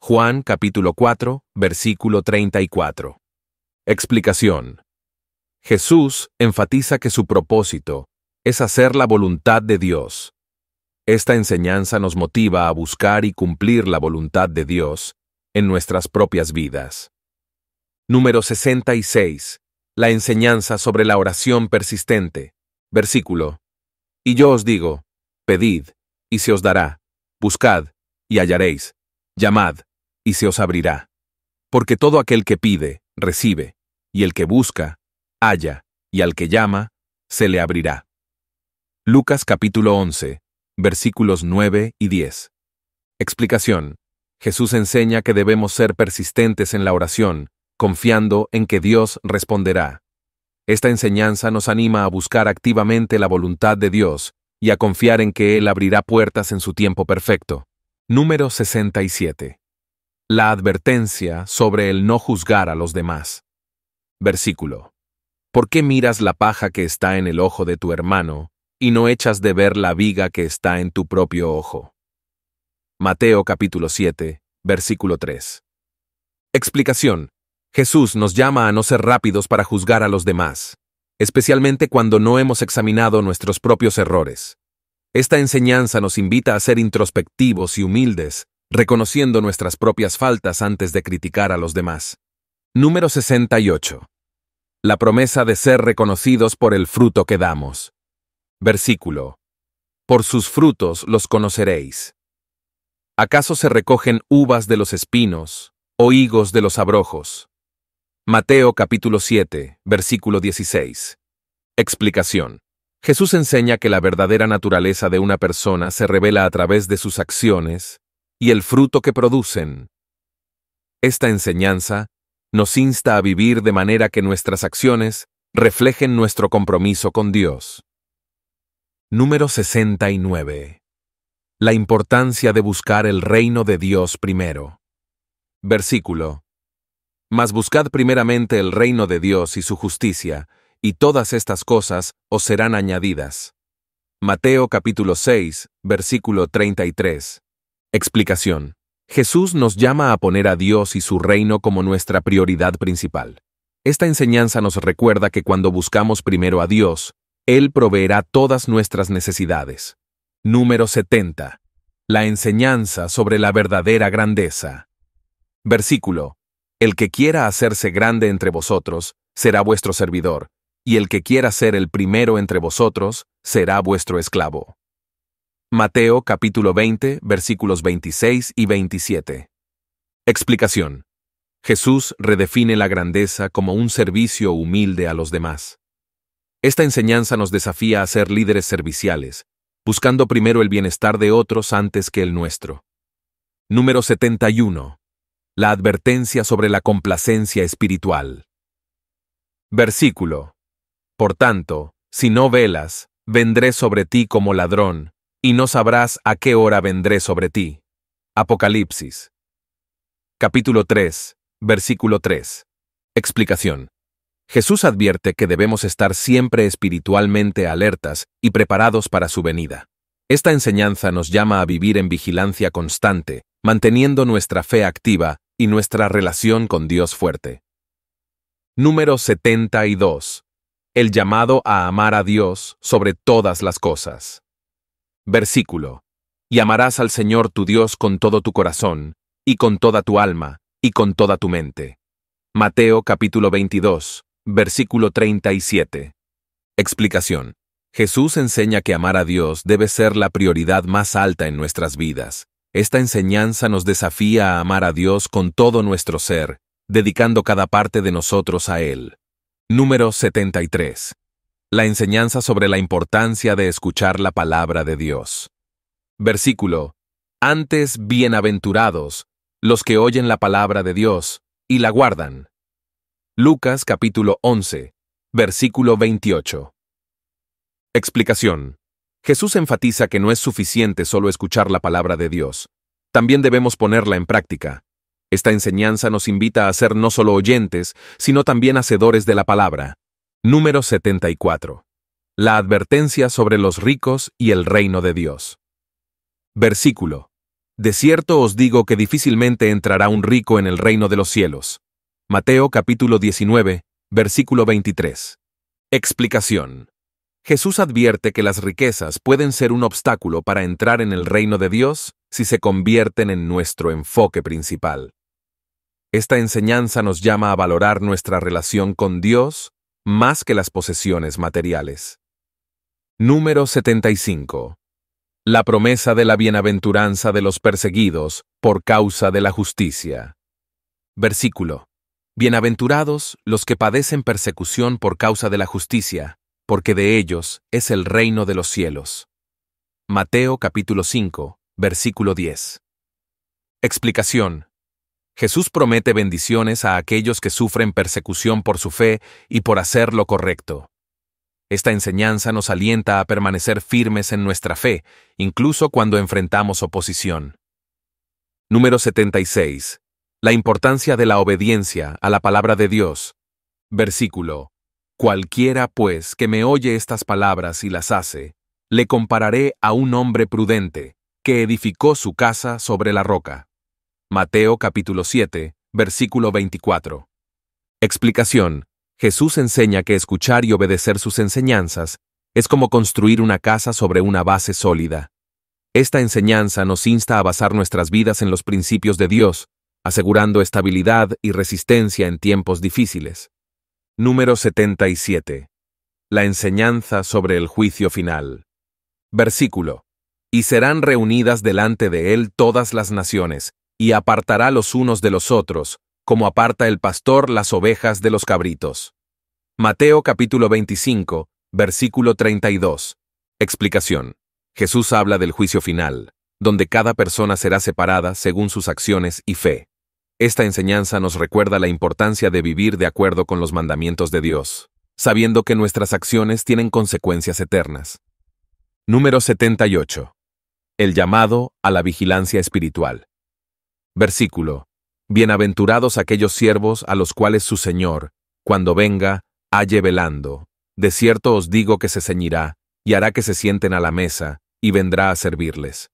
Juan capítulo 4, versículo 34. Explicación. Jesús enfatiza que su propósito es hacer la voluntad de Dios. Esta enseñanza nos motiva a buscar y cumplir la voluntad de Dios en nuestras propias vidas. Número 66. La enseñanza sobre la oración persistente. Versículo. Y yo os digo, pedid, y se os dará, buscad, y hallaréis, llamad, y se os abrirá. Porque todo aquel que pide, recibe, y el que busca, halla, y al que llama, se le abrirá. Lucas capítulo 11, versículos 9 y 10. Explicación. Jesús enseña que debemos ser persistentes en la oración, confiando en que Dios responderá. Esta enseñanza nos anima a buscar activamente la voluntad de Dios y a confiar en que Él abrirá puertas en su tiempo perfecto. Número 67. La advertencia sobre el no juzgar a los demás. Versículo. ¿Por qué miras la paja que está en el ojo de tu hermano, y no echas de ver la viga que está en tu propio ojo? Mateo capítulo 7, versículo 3. Explicación. Jesús nos llama a no ser rápidos para juzgar a los demás, especialmente cuando no hemos examinado nuestros propios errores. Esta enseñanza nos invita a ser introspectivos y humildes, reconociendo nuestras propias faltas antes de criticar a los demás. Número 68. La promesa de ser reconocidos por el fruto que damos. Versículo. Por sus frutos los conoceréis. ¿Acaso se recogen uvas de los espinos o higos de los abrojos? Mateo capítulo 7, versículo 16. Explicación. Jesús enseña que la verdadera naturaleza de una persona se revela a través de sus acciones y el fruto que producen. Esta enseñanza nos insta a vivir de manera que nuestras acciones reflejen nuestro compromiso con Dios. Número 69 la importancia de buscar el reino de Dios primero. Versículo. Mas buscad primeramente el reino de Dios y su justicia, y todas estas cosas os serán añadidas. Mateo capítulo 6, versículo 33. Explicación. Jesús nos llama a poner a Dios y su reino como nuestra prioridad principal. Esta enseñanza nos recuerda que cuando buscamos primero a Dios, Él proveerá todas nuestras necesidades. Número 70. La enseñanza sobre la verdadera grandeza. Versículo. El que quiera hacerse grande entre vosotros, será vuestro servidor, y el que quiera ser el primero entre vosotros, será vuestro esclavo. Mateo capítulo 20, versículos 26 y 27. Explicación. Jesús redefine la grandeza como un servicio humilde a los demás. Esta enseñanza nos desafía a ser líderes serviciales, buscando primero el bienestar de otros antes que el nuestro. Número 71. La advertencia sobre la complacencia espiritual. Versículo. Por tanto, si no velas, vendré sobre ti como ladrón, y no sabrás a qué hora vendré sobre ti. Apocalipsis. Capítulo 3, versículo 3. Explicación. Jesús advierte que debemos estar siempre espiritualmente alertas y preparados para su venida. Esta enseñanza nos llama a vivir en vigilancia constante, manteniendo nuestra fe activa y nuestra relación con Dios fuerte. Número 72. El llamado a amar a Dios sobre todas las cosas. Versículo. Y amarás al Señor tu Dios con todo tu corazón, y con toda tu alma, y con toda tu mente. Mateo capítulo 22, versículo 37. Explicación. Jesús enseña que amar a Dios debe ser la prioridad más alta en nuestras vidas. Esta enseñanza nos desafía a amar a Dios con todo nuestro ser, dedicando cada parte de nosotros a Él. Número 73. La enseñanza sobre la importancia de escuchar la palabra de Dios. Versículo. Antes bienaventurados, los que oyen la palabra de Dios, y la guardan. Lucas capítulo 11, versículo 28. Explicación. Jesús enfatiza que no es suficiente solo escuchar la palabra de Dios. También debemos ponerla en práctica. Esta enseñanza nos invita a ser no solo oyentes, sino también hacedores de la palabra. Número 74. La advertencia sobre los ricos y el reino de Dios. Versículo. De cierto os digo que difícilmente entrará un rico en el reino de los cielos. Mateo capítulo 19, versículo 23. Explicación. Jesús advierte que las riquezas pueden ser un obstáculo para entrar en el reino de Dios si se convierten en nuestro enfoque principal. Esta enseñanza nos llama a valorar nuestra relación con Dios más que las posesiones materiales. Número 75. La promesa de la bienaventuranza de los perseguidos por causa de la justicia. Versículo. Bienaventurados los que padecen persecución por causa de la justicia, porque de ellos es el reino de los cielos. Mateo capítulo 5, versículo 10. Explicación. Jesús promete bendiciones a aquellos que sufren persecución por su fe y por hacer lo correcto. Esta enseñanza nos alienta a permanecer firmes en nuestra fe, incluso cuando enfrentamos oposición. Número 76. La importancia de la obediencia a la palabra de Dios. Versículo. Cualquiera, pues, que me oye estas palabras y las hace, le compararé a un hombre prudente, que edificó su casa sobre la roca. Mateo capítulo 7, versículo 24. Explicación. Jesús enseña que escuchar y obedecer sus enseñanzas es como construir una casa sobre una base sólida. Esta enseñanza nos insta a basar nuestras vidas en los principios de Dios, asegurando estabilidad y resistencia en tiempos difíciles. Número 77. La enseñanza sobre el juicio final. Versículo. Y serán reunidas delante de él todas las naciones, y apartará los unos de los otros, como aparta el pastor las ovejas de los cabritos. Mateo capítulo 25, versículo 32. Explicación. Jesús habla del juicio final, donde cada persona será separada según sus acciones y fe. Esta enseñanza nos recuerda la importancia de vivir de acuerdo con los mandamientos de Dios, sabiendo que nuestras acciones tienen consecuencias eternas. Número 78. El llamado a la vigilancia espiritual. Versículo. Bienaventurados aquellos siervos a los cuales su Señor, cuando venga, halle velando. De cierto os digo que se ceñirá, y hará que se sienten a la mesa, y vendrá a servirles.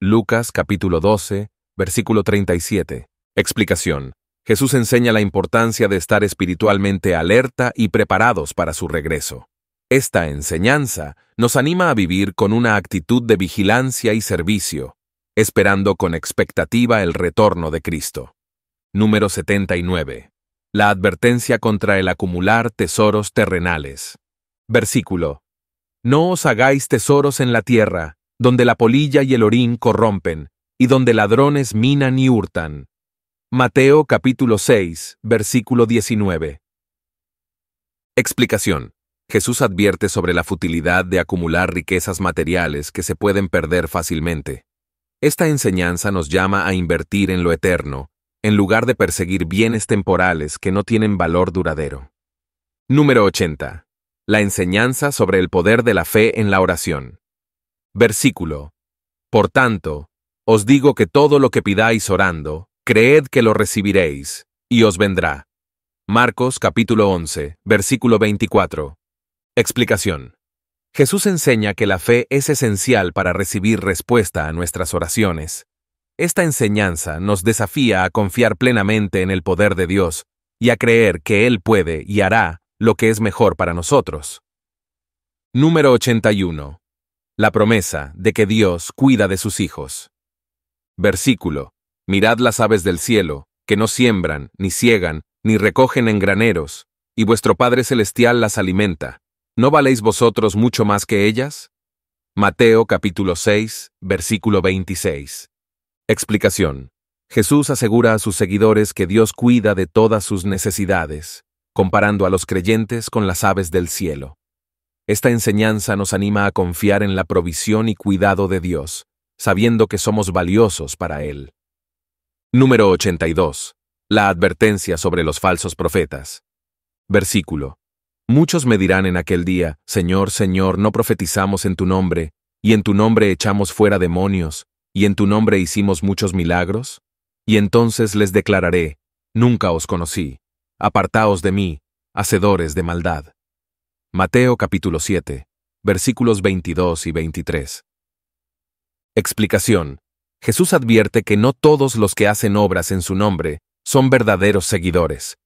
Lucas capítulo 12, versículo 37. Explicación. Jesús enseña la importancia de estar espiritualmente alerta y preparados para su regreso. Esta enseñanza nos anima a vivir con una actitud de vigilancia y servicio, esperando con expectativa el retorno de Cristo. Número 79. La advertencia contra el acumular tesoros terrenales. Versículo. No os hagáis tesoros en la tierra, donde la polilla y el orín corrompen, y donde ladrones minan y hurtan Mateo capítulo 6, versículo 19. Explicación. Jesús advierte sobre la futilidad de acumular riquezas materiales que se pueden perder fácilmente. Esta enseñanza nos llama a invertir en lo eterno, en lugar de perseguir bienes temporales que no tienen valor duradero. Número 80. La enseñanza sobre el poder de la fe en la oración. Versículo. Por tanto, os digo que todo lo que pidáis orando, Creed que lo recibiréis, y os vendrá. Marcos capítulo 11, versículo 24. Explicación. Jesús enseña que la fe es esencial para recibir respuesta a nuestras oraciones. Esta enseñanza nos desafía a confiar plenamente en el poder de Dios y a creer que Él puede y hará lo que es mejor para nosotros. Número 81. La promesa de que Dios cuida de sus hijos. Versículo Mirad las aves del cielo, que no siembran, ni ciegan, ni recogen en graneros, y vuestro Padre Celestial las alimenta. ¿No valéis vosotros mucho más que ellas? Mateo capítulo 6, versículo 26. Explicación. Jesús asegura a sus seguidores que Dios cuida de todas sus necesidades, comparando a los creyentes con las aves del cielo. Esta enseñanza nos anima a confiar en la provisión y cuidado de Dios, sabiendo que somos valiosos para Él. Número 82. La advertencia sobre los falsos profetas. Versículo. Muchos me dirán en aquel día, Señor, Señor, no profetizamos en tu nombre, y en tu nombre echamos fuera demonios, y en tu nombre hicimos muchos milagros. Y entonces les declararé, Nunca os conocí, apartaos de mí, hacedores de maldad. Mateo capítulo 7, versículos 22 y 23. Explicación. Jesús advierte que no todos los que hacen obras en su nombre son verdaderos seguidores.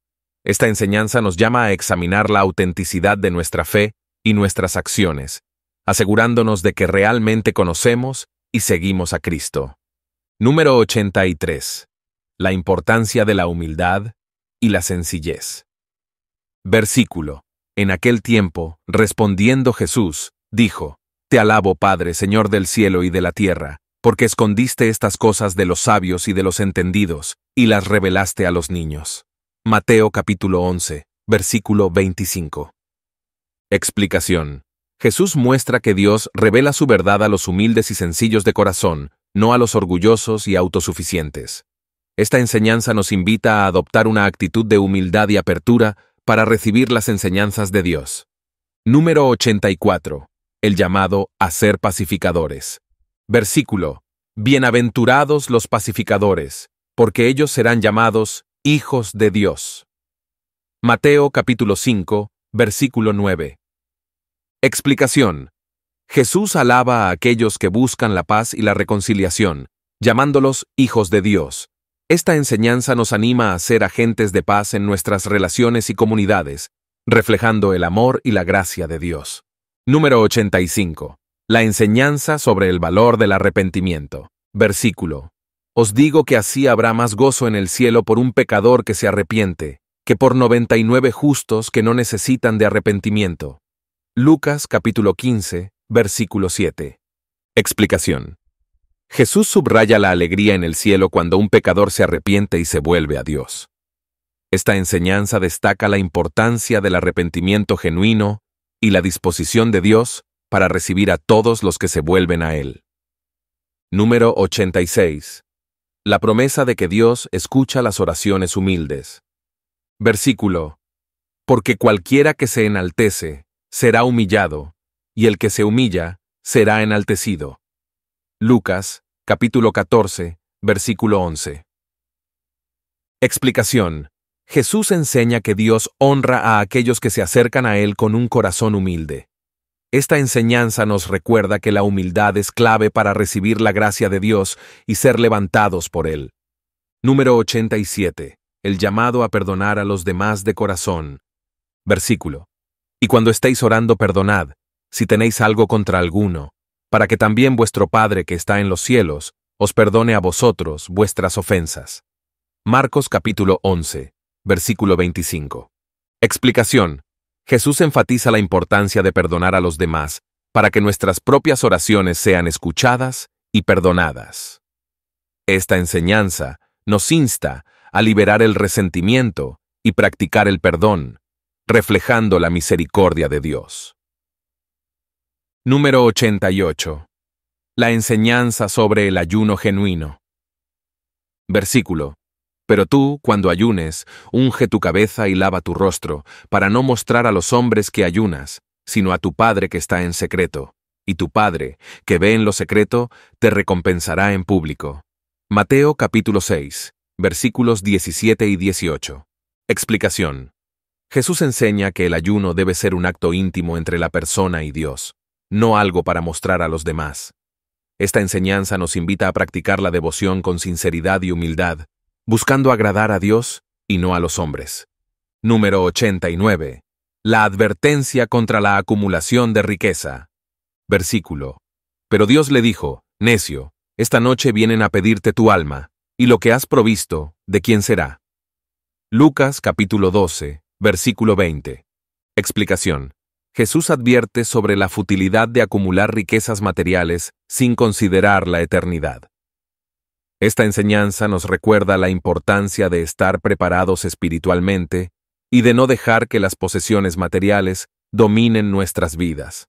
Esta enseñanza nos llama a examinar la autenticidad de nuestra fe y nuestras acciones, asegurándonos de que realmente conocemos y seguimos a Cristo. Número 83. La importancia de la humildad y la sencillez. Versículo. En aquel tiempo, respondiendo Jesús, dijo, Te alabo Padre, Señor del cielo y de la tierra porque escondiste estas cosas de los sabios y de los entendidos, y las revelaste a los niños. Mateo capítulo 11, versículo 25. Explicación. Jesús muestra que Dios revela su verdad a los humildes y sencillos de corazón, no a los orgullosos y autosuficientes. Esta enseñanza nos invita a adoptar una actitud de humildad y apertura para recibir las enseñanzas de Dios. Número 84. El llamado a ser pacificadores. Versículo. Bienaventurados los pacificadores, porque ellos serán llamados hijos de Dios. Mateo capítulo 5, versículo 9. Explicación. Jesús alaba a aquellos que buscan la paz y la reconciliación, llamándolos hijos de Dios. Esta enseñanza nos anima a ser agentes de paz en nuestras relaciones y comunidades, reflejando el amor y la gracia de Dios. Número 85. La enseñanza sobre el valor del arrepentimiento. Versículo. Os digo que así habrá más gozo en el cielo por un pecador que se arrepiente, que por 99 justos que no necesitan de arrepentimiento. Lucas capítulo 15, versículo 7. Explicación. Jesús subraya la alegría en el cielo cuando un pecador se arrepiente y se vuelve a Dios. Esta enseñanza destaca la importancia del arrepentimiento genuino y la disposición de Dios para recibir a todos los que se vuelven a Él. Número 86. La promesa de que Dios escucha las oraciones humildes. Versículo. Porque cualquiera que se enaltece, será humillado, y el que se humilla, será enaltecido. Lucas, capítulo 14, versículo 11. Explicación. Jesús enseña que Dios honra a aquellos que se acercan a Él con un corazón humilde. Esta enseñanza nos recuerda que la humildad es clave para recibir la gracia de Dios y ser levantados por Él. Número 87. El llamado a perdonar a los demás de corazón. Versículo. Y cuando estéis orando, perdonad, si tenéis algo contra alguno, para que también vuestro Padre que está en los cielos os perdone a vosotros vuestras ofensas. Marcos capítulo 11, versículo 25. Explicación. Jesús enfatiza la importancia de perdonar a los demás para que nuestras propias oraciones sean escuchadas y perdonadas. Esta enseñanza nos insta a liberar el resentimiento y practicar el perdón, reflejando la misericordia de Dios. Número 88. La enseñanza sobre el ayuno genuino. Versículo pero tú, cuando ayunes, unge tu cabeza y lava tu rostro, para no mostrar a los hombres que ayunas, sino a tu Padre que está en secreto. Y tu Padre, que ve en lo secreto, te recompensará en público. Mateo capítulo 6, versículos 17 y 18. Explicación. Jesús enseña que el ayuno debe ser un acto íntimo entre la persona y Dios, no algo para mostrar a los demás. Esta enseñanza nos invita a practicar la devoción con sinceridad y humildad, buscando agradar a Dios y no a los hombres. Número 89. La advertencia contra la acumulación de riqueza. Versículo. Pero Dios le dijo, Necio, esta noche vienen a pedirte tu alma, y lo que has provisto, ¿de quién será? Lucas capítulo 12, versículo 20. Explicación. Jesús advierte sobre la futilidad de acumular riquezas materiales sin considerar la eternidad. Esta enseñanza nos recuerda la importancia de estar preparados espiritualmente y de no dejar que las posesiones materiales dominen nuestras vidas.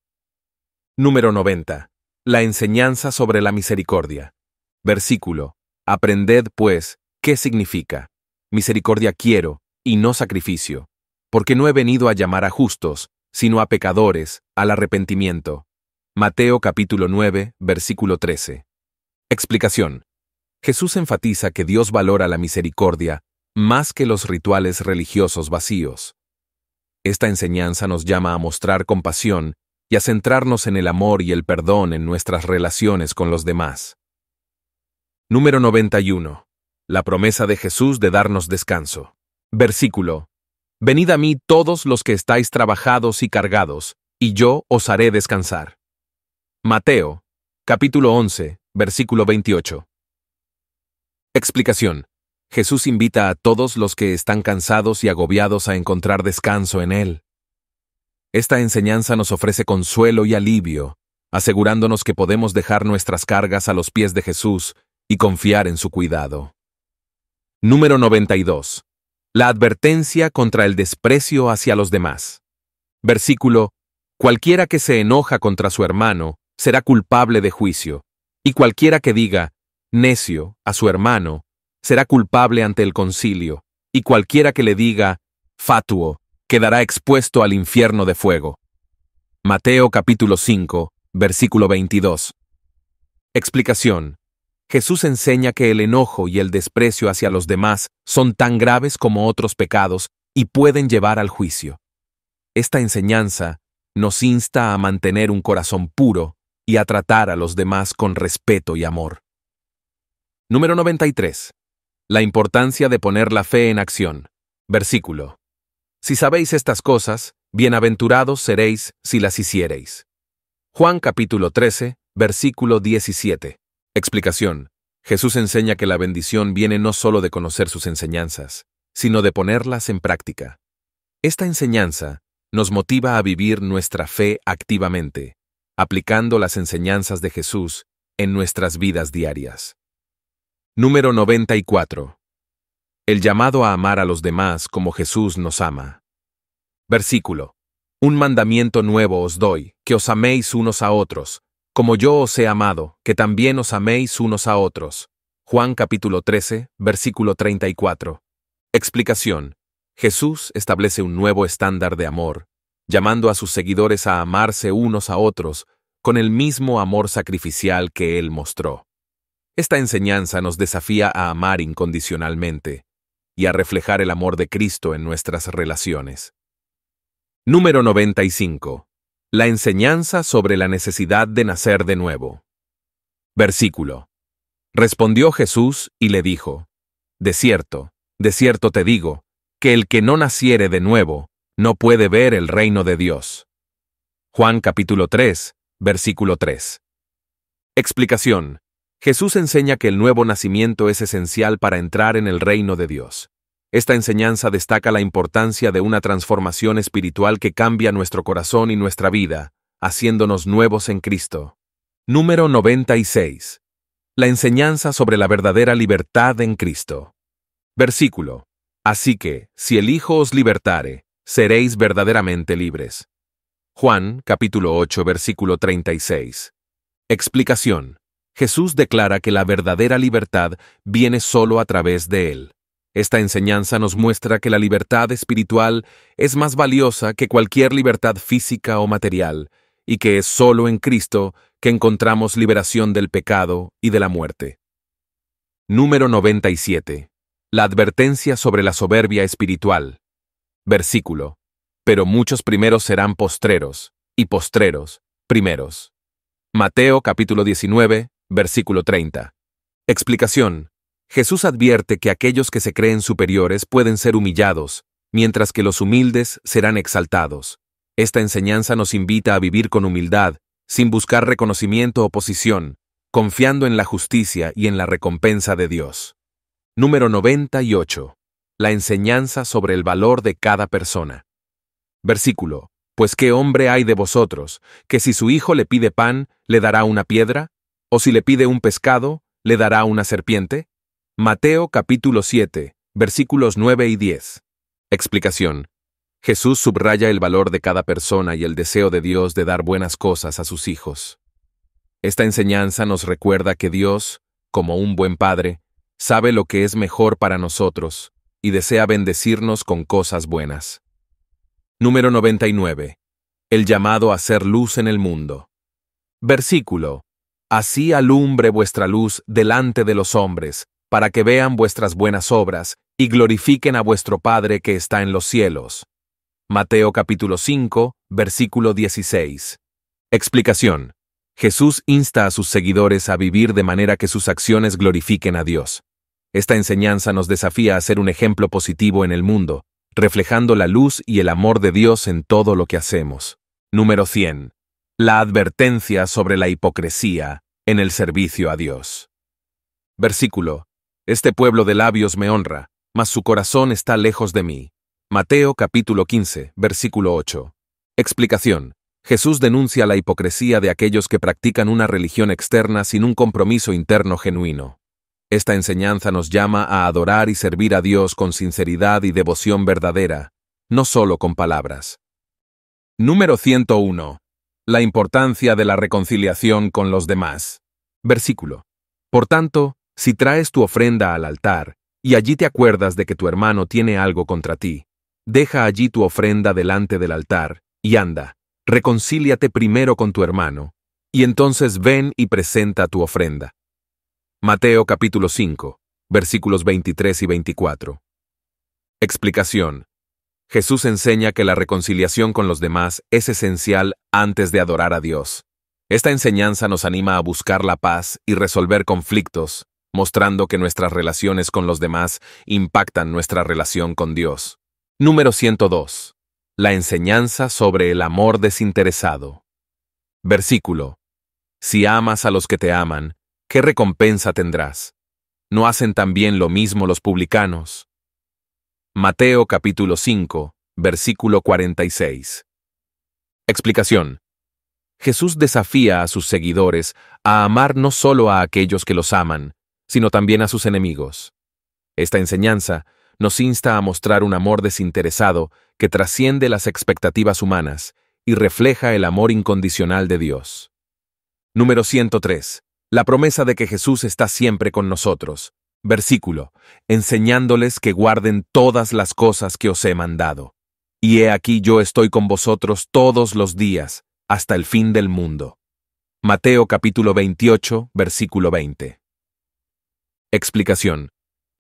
Número 90. La enseñanza sobre la misericordia. Versículo. Aprended, pues, qué significa. Misericordia quiero, y no sacrificio, porque no he venido a llamar a justos, sino a pecadores, al arrepentimiento. Mateo capítulo 9, versículo 13. Explicación. Jesús enfatiza que Dios valora la misericordia más que los rituales religiosos vacíos. Esta enseñanza nos llama a mostrar compasión y a centrarnos en el amor y el perdón en nuestras relaciones con los demás. Número 91. La promesa de Jesús de darnos descanso. Versículo. Venid a mí todos los que estáis trabajados y cargados, y yo os haré descansar. Mateo, capítulo 11, versículo 28. Explicación. Jesús invita a todos los que están cansados y agobiados a encontrar descanso en Él. Esta enseñanza nos ofrece consuelo y alivio, asegurándonos que podemos dejar nuestras cargas a los pies de Jesús y confiar en su cuidado. Número 92. La advertencia contra el desprecio hacia los demás. Versículo. Cualquiera que se enoja contra su hermano será culpable de juicio, y cualquiera que diga, necio, a su hermano, será culpable ante el concilio, y cualquiera que le diga, fatuo, quedará expuesto al infierno de fuego. Mateo capítulo 5, versículo 22. Explicación. Jesús enseña que el enojo y el desprecio hacia los demás son tan graves como otros pecados y pueden llevar al juicio. Esta enseñanza nos insta a mantener un corazón puro y a tratar a los demás con respeto y amor. Número 93. La importancia de poner la fe en acción. Versículo. Si sabéis estas cosas, bienaventurados seréis si las hiciereis. Juan capítulo 13, versículo 17. Explicación. Jesús enseña que la bendición viene no solo de conocer sus enseñanzas, sino de ponerlas en práctica. Esta enseñanza nos motiva a vivir nuestra fe activamente, aplicando las enseñanzas de Jesús en nuestras vidas diarias. Número 94. El llamado a amar a los demás como Jesús nos ama. Versículo. Un mandamiento nuevo os doy, que os améis unos a otros, como yo os he amado, que también os améis unos a otros. Juan capítulo 13, versículo 34. Explicación. Jesús establece un nuevo estándar de amor, llamando a sus seguidores a amarse unos a otros con el mismo amor sacrificial que él mostró. Esta enseñanza nos desafía a amar incondicionalmente y a reflejar el amor de Cristo en nuestras relaciones. Número 95. La enseñanza sobre la necesidad de nacer de nuevo. Versículo. Respondió Jesús y le dijo, De cierto, de cierto te digo, que el que no naciere de nuevo, no puede ver el reino de Dios. Juan capítulo 3, versículo 3. Explicación. Jesús enseña que el nuevo nacimiento es esencial para entrar en el reino de Dios. Esta enseñanza destaca la importancia de una transformación espiritual que cambia nuestro corazón y nuestra vida, haciéndonos nuevos en Cristo. Número 96. La enseñanza sobre la verdadera libertad en Cristo. Versículo. Así que, si el Hijo os libertare, seréis verdaderamente libres. Juan capítulo 8 versículo 36. Explicación. Jesús declara que la verdadera libertad viene solo a través de Él. Esta enseñanza nos muestra que la libertad espiritual es más valiosa que cualquier libertad física o material, y que es solo en Cristo que encontramos liberación del pecado y de la muerte. Número 97. La advertencia sobre la soberbia espiritual. Versículo. Pero muchos primeros serán postreros, y postreros, primeros. Mateo capítulo 19, versículo 30. Explicación. Jesús advierte que aquellos que se creen superiores pueden ser humillados, mientras que los humildes serán exaltados. Esta enseñanza nos invita a vivir con humildad, sin buscar reconocimiento o posición, confiando en la justicia y en la recompensa de Dios. Número 98. La enseñanza sobre el valor de cada persona. Versículo. Pues qué hombre hay de vosotros, que si su hijo le pide pan, le dará una piedra, ¿O si le pide un pescado, le dará una serpiente? Mateo capítulo 7, versículos 9 y 10. Explicación. Jesús subraya el valor de cada persona y el deseo de Dios de dar buenas cosas a sus hijos. Esta enseñanza nos recuerda que Dios, como un buen padre, sabe lo que es mejor para nosotros y desea bendecirnos con cosas buenas. Número 99. El llamado a ser luz en el mundo. Versículo Así alumbre vuestra luz delante de los hombres, para que vean vuestras buenas obras, y glorifiquen a vuestro Padre que está en los cielos. Mateo capítulo 5, versículo 16. Explicación. Jesús insta a sus seguidores a vivir de manera que sus acciones glorifiquen a Dios. Esta enseñanza nos desafía a ser un ejemplo positivo en el mundo, reflejando la luz y el amor de Dios en todo lo que hacemos. Número 100. La advertencia sobre la hipocresía en el servicio a Dios. Versículo. Este pueblo de labios me honra, mas su corazón está lejos de mí. Mateo capítulo 15, versículo 8. Explicación. Jesús denuncia la hipocresía de aquellos que practican una religión externa sin un compromiso interno genuino. Esta enseñanza nos llama a adorar y servir a Dios con sinceridad y devoción verdadera, no solo con palabras. Número 101 la importancia de la reconciliación con los demás. Versículo. Por tanto, si traes tu ofrenda al altar, y allí te acuerdas de que tu hermano tiene algo contra ti, deja allí tu ofrenda delante del altar, y anda, reconcíliate primero con tu hermano, y entonces ven y presenta tu ofrenda. Mateo capítulo 5, versículos 23 y 24. Explicación. Jesús enseña que la reconciliación con los demás es esencial antes de adorar a Dios. Esta enseñanza nos anima a buscar la paz y resolver conflictos, mostrando que nuestras relaciones con los demás impactan nuestra relación con Dios. Número 102. La enseñanza sobre el amor desinteresado. Versículo. Si amas a los que te aman, ¿qué recompensa tendrás? ¿No hacen también lo mismo los publicanos? Mateo capítulo 5, versículo 46. Explicación. Jesús desafía a sus seguidores a amar no solo a aquellos que los aman, sino también a sus enemigos. Esta enseñanza nos insta a mostrar un amor desinteresado que trasciende las expectativas humanas y refleja el amor incondicional de Dios. Número 103. La promesa de que Jesús está siempre con nosotros versículo, enseñándoles que guarden todas las cosas que os he mandado. Y he aquí yo estoy con vosotros todos los días, hasta el fin del mundo. Mateo capítulo 28, versículo 20. Explicación.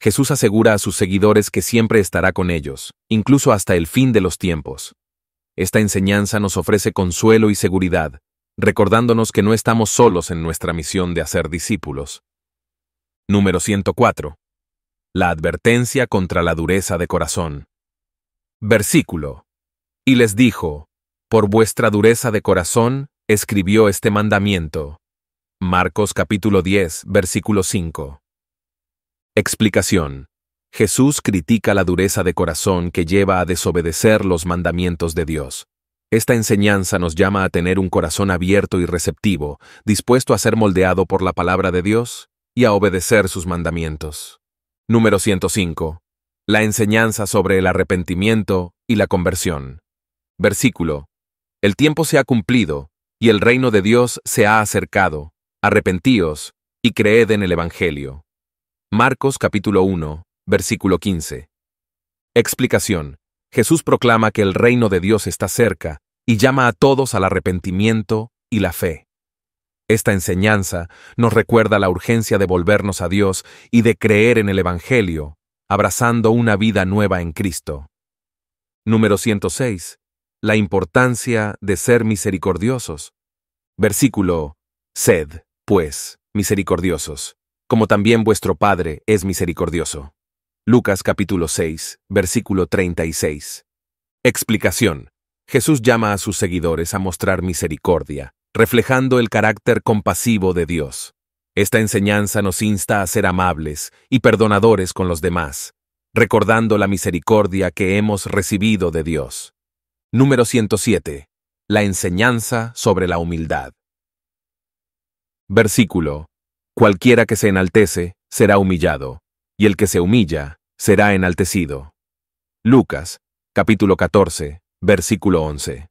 Jesús asegura a sus seguidores que siempre estará con ellos, incluso hasta el fin de los tiempos. Esta enseñanza nos ofrece consuelo y seguridad, recordándonos que no estamos solos en nuestra misión de hacer discípulos. Número 104. La advertencia contra la dureza de corazón. Versículo. Y les dijo, Por vuestra dureza de corazón, escribió este mandamiento. Marcos capítulo 10, versículo 5. Explicación. Jesús critica la dureza de corazón que lleva a desobedecer los mandamientos de Dios. Esta enseñanza nos llama a tener un corazón abierto y receptivo, dispuesto a ser moldeado por la palabra de Dios y a obedecer sus mandamientos. Número 105. La enseñanza sobre el arrepentimiento y la conversión. Versículo. El tiempo se ha cumplido, y el reino de Dios se ha acercado. Arrepentíos y creed en el Evangelio. Marcos capítulo 1, versículo 15. Explicación. Jesús proclama que el reino de Dios está cerca y llama a todos al arrepentimiento y la fe. Esta enseñanza nos recuerda la urgencia de volvernos a Dios y de creer en el Evangelio, abrazando una vida nueva en Cristo. Número 106. La importancia de ser misericordiosos. Versículo. Sed, pues, misericordiosos, como también vuestro Padre es misericordioso. Lucas capítulo 6, versículo 36. Explicación. Jesús llama a sus seguidores a mostrar misericordia, reflejando el carácter compasivo de Dios. Esta enseñanza nos insta a ser amables y perdonadores con los demás, recordando la misericordia que hemos recibido de Dios. Número 107. La enseñanza sobre la humildad. Versículo. Cualquiera que se enaltece será humillado, y el que se humilla será enaltecido. Lucas, capítulo 14, versículo 11.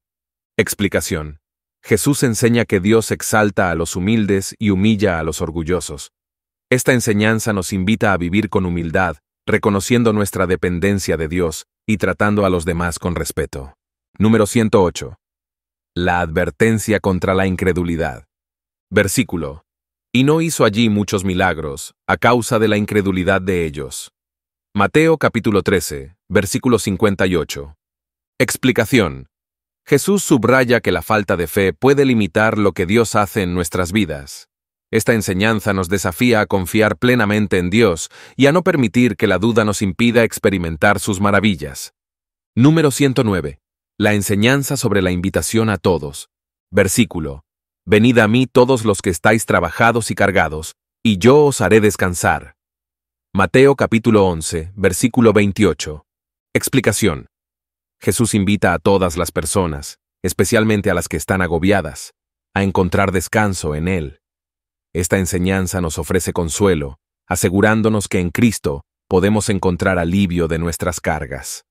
Explicación. Jesús enseña que Dios exalta a los humildes y humilla a los orgullosos. Esta enseñanza nos invita a vivir con humildad, reconociendo nuestra dependencia de Dios y tratando a los demás con respeto. Número 108. La advertencia contra la incredulidad. Versículo. Y no hizo allí muchos milagros, a causa de la incredulidad de ellos. Mateo capítulo 13, versículo 58. Explicación. Jesús subraya que la falta de fe puede limitar lo que Dios hace en nuestras vidas. Esta enseñanza nos desafía a confiar plenamente en Dios y a no permitir que la duda nos impida experimentar sus maravillas. Número 109. La enseñanza sobre la invitación a todos. Versículo. Venid a mí todos los que estáis trabajados y cargados, y yo os haré descansar. Mateo capítulo 11, versículo 28. Explicación. Jesús invita a todas las personas, especialmente a las que están agobiadas, a encontrar descanso en Él. Esta enseñanza nos ofrece consuelo, asegurándonos que en Cristo podemos encontrar alivio de nuestras cargas.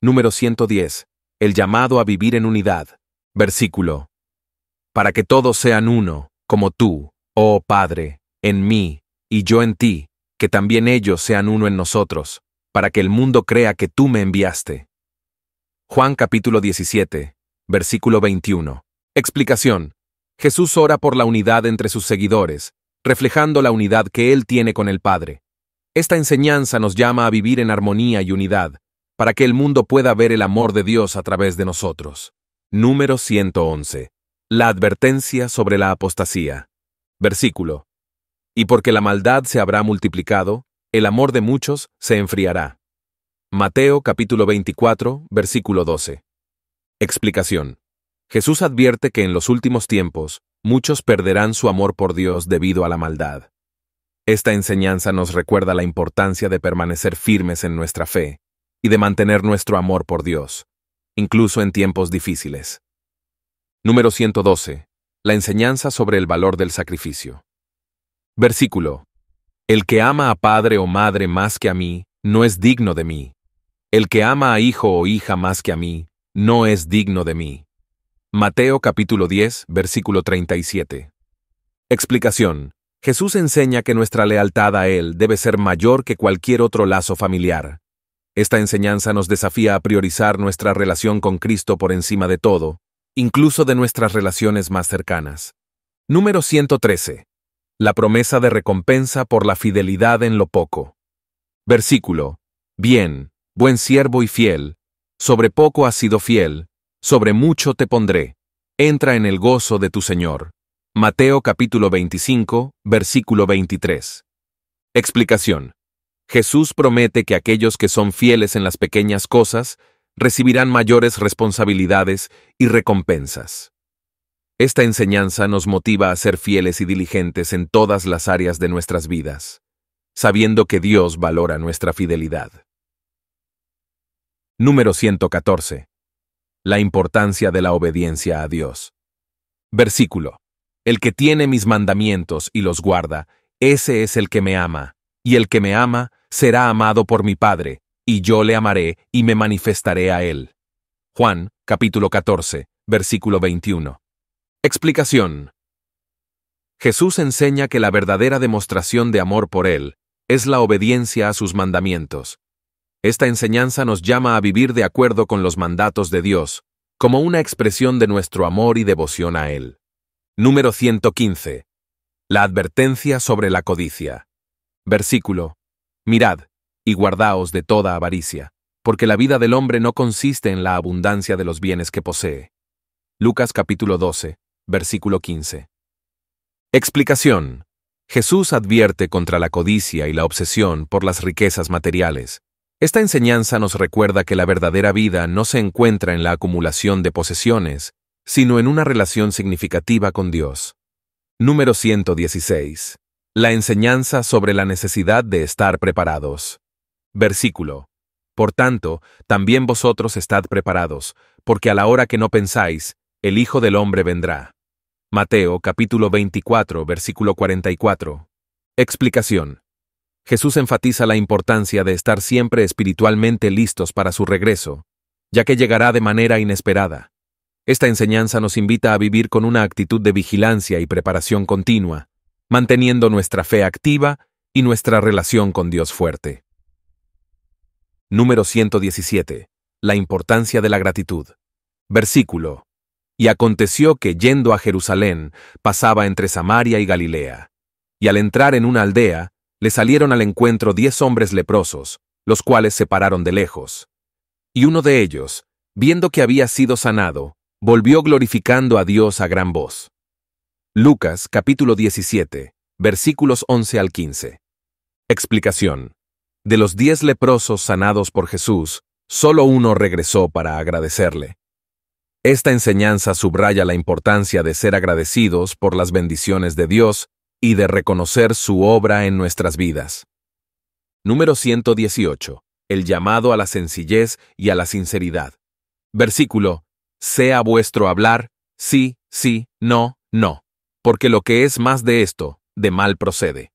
Número 110. El llamado a vivir en unidad. Versículo. Para que todos sean uno, como tú, oh Padre, en mí, y yo en ti, que también ellos sean uno en nosotros, para que el mundo crea que tú me enviaste. Juan capítulo 17, versículo 21. Explicación. Jesús ora por la unidad entre sus seguidores, reflejando la unidad que Él tiene con el Padre. Esta enseñanza nos llama a vivir en armonía y unidad, para que el mundo pueda ver el amor de Dios a través de nosotros. Número 111. La advertencia sobre la apostasía. Versículo. Y porque la maldad se habrá multiplicado, el amor de muchos se enfriará. Mateo capítulo 24, versículo 12. Explicación. Jesús advierte que en los últimos tiempos, muchos perderán su amor por Dios debido a la maldad. Esta enseñanza nos recuerda la importancia de permanecer firmes en nuestra fe y de mantener nuestro amor por Dios, incluso en tiempos difíciles. Número 112. La enseñanza sobre el valor del sacrificio. Versículo. El que ama a padre o madre más que a mí, no es digno de mí. El que ama a hijo o hija más que a mí, no es digno de mí. Mateo capítulo 10, versículo 37. Explicación. Jesús enseña que nuestra lealtad a Él debe ser mayor que cualquier otro lazo familiar. Esta enseñanza nos desafía a priorizar nuestra relación con Cristo por encima de todo, incluso de nuestras relaciones más cercanas. Número 113. La promesa de recompensa por la fidelidad en lo poco. Versículo. Bien, Buen siervo y fiel, sobre poco has sido fiel, sobre mucho te pondré. Entra en el gozo de tu Señor. Mateo capítulo 25, versículo 23. Explicación. Jesús promete que aquellos que son fieles en las pequeñas cosas recibirán mayores responsabilidades y recompensas. Esta enseñanza nos motiva a ser fieles y diligentes en todas las áreas de nuestras vidas, sabiendo que Dios valora nuestra fidelidad. Número 114. La importancia de la obediencia a Dios. Versículo. El que tiene mis mandamientos y los guarda, ese es el que me ama, y el que me ama será amado por mi Padre, y yo le amaré y me manifestaré a él. Juan, capítulo 14, versículo 21. Explicación. Jesús enseña que la verdadera demostración de amor por Él es la obediencia a sus mandamientos. Esta enseñanza nos llama a vivir de acuerdo con los mandatos de Dios, como una expresión de nuestro amor y devoción a Él. Número 115. La advertencia sobre la codicia. Versículo. Mirad, y guardaos de toda avaricia, porque la vida del hombre no consiste en la abundancia de los bienes que posee. Lucas capítulo 12, versículo 15. Explicación. Jesús advierte contra la codicia y la obsesión por las riquezas materiales, esta enseñanza nos recuerda que la verdadera vida no se encuentra en la acumulación de posesiones, sino en una relación significativa con Dios. Número 116. La enseñanza sobre la necesidad de estar preparados. Versículo. Por tanto, también vosotros estad preparados, porque a la hora que no pensáis, el Hijo del Hombre vendrá. Mateo capítulo 24, versículo 44. Explicación. Jesús enfatiza la importancia de estar siempre espiritualmente listos para su regreso, ya que llegará de manera inesperada. Esta enseñanza nos invita a vivir con una actitud de vigilancia y preparación continua, manteniendo nuestra fe activa y nuestra relación con Dios fuerte. Número 117. La importancia de la gratitud. Versículo. Y aconteció que yendo a Jerusalén, pasaba entre Samaria y Galilea. Y al entrar en una aldea, le salieron al encuentro diez hombres leprosos, los cuales se pararon de lejos. Y uno de ellos, viendo que había sido sanado, volvió glorificando a Dios a gran voz. Lucas capítulo 17, versículos 11 al 15. Explicación. De los diez leprosos sanados por Jesús, solo uno regresó para agradecerle. Esta enseñanza subraya la importancia de ser agradecidos por las bendiciones de Dios y de reconocer su obra en nuestras vidas. Número 118. El llamado a la sencillez y a la sinceridad. Versículo. Sea vuestro hablar, sí, sí, no, no, porque lo que es más de esto, de mal procede.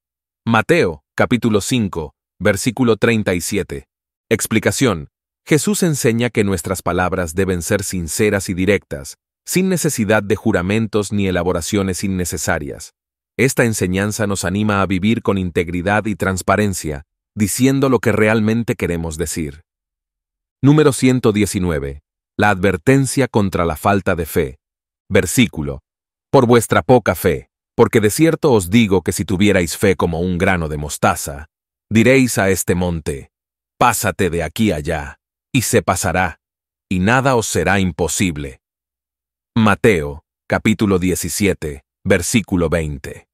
Mateo, capítulo 5, versículo 37. Explicación. Jesús enseña que nuestras palabras deben ser sinceras y directas, sin necesidad de juramentos ni elaboraciones innecesarias. Esta enseñanza nos anima a vivir con integridad y transparencia, diciendo lo que realmente queremos decir. Número 119. La advertencia contra la falta de fe. Versículo. Por vuestra poca fe, porque de cierto os digo que si tuvierais fe como un grano de mostaza, diréis a este monte, pásate de aquí allá, y se pasará, y nada os será imposible. Mateo, capítulo 17, versículo 20.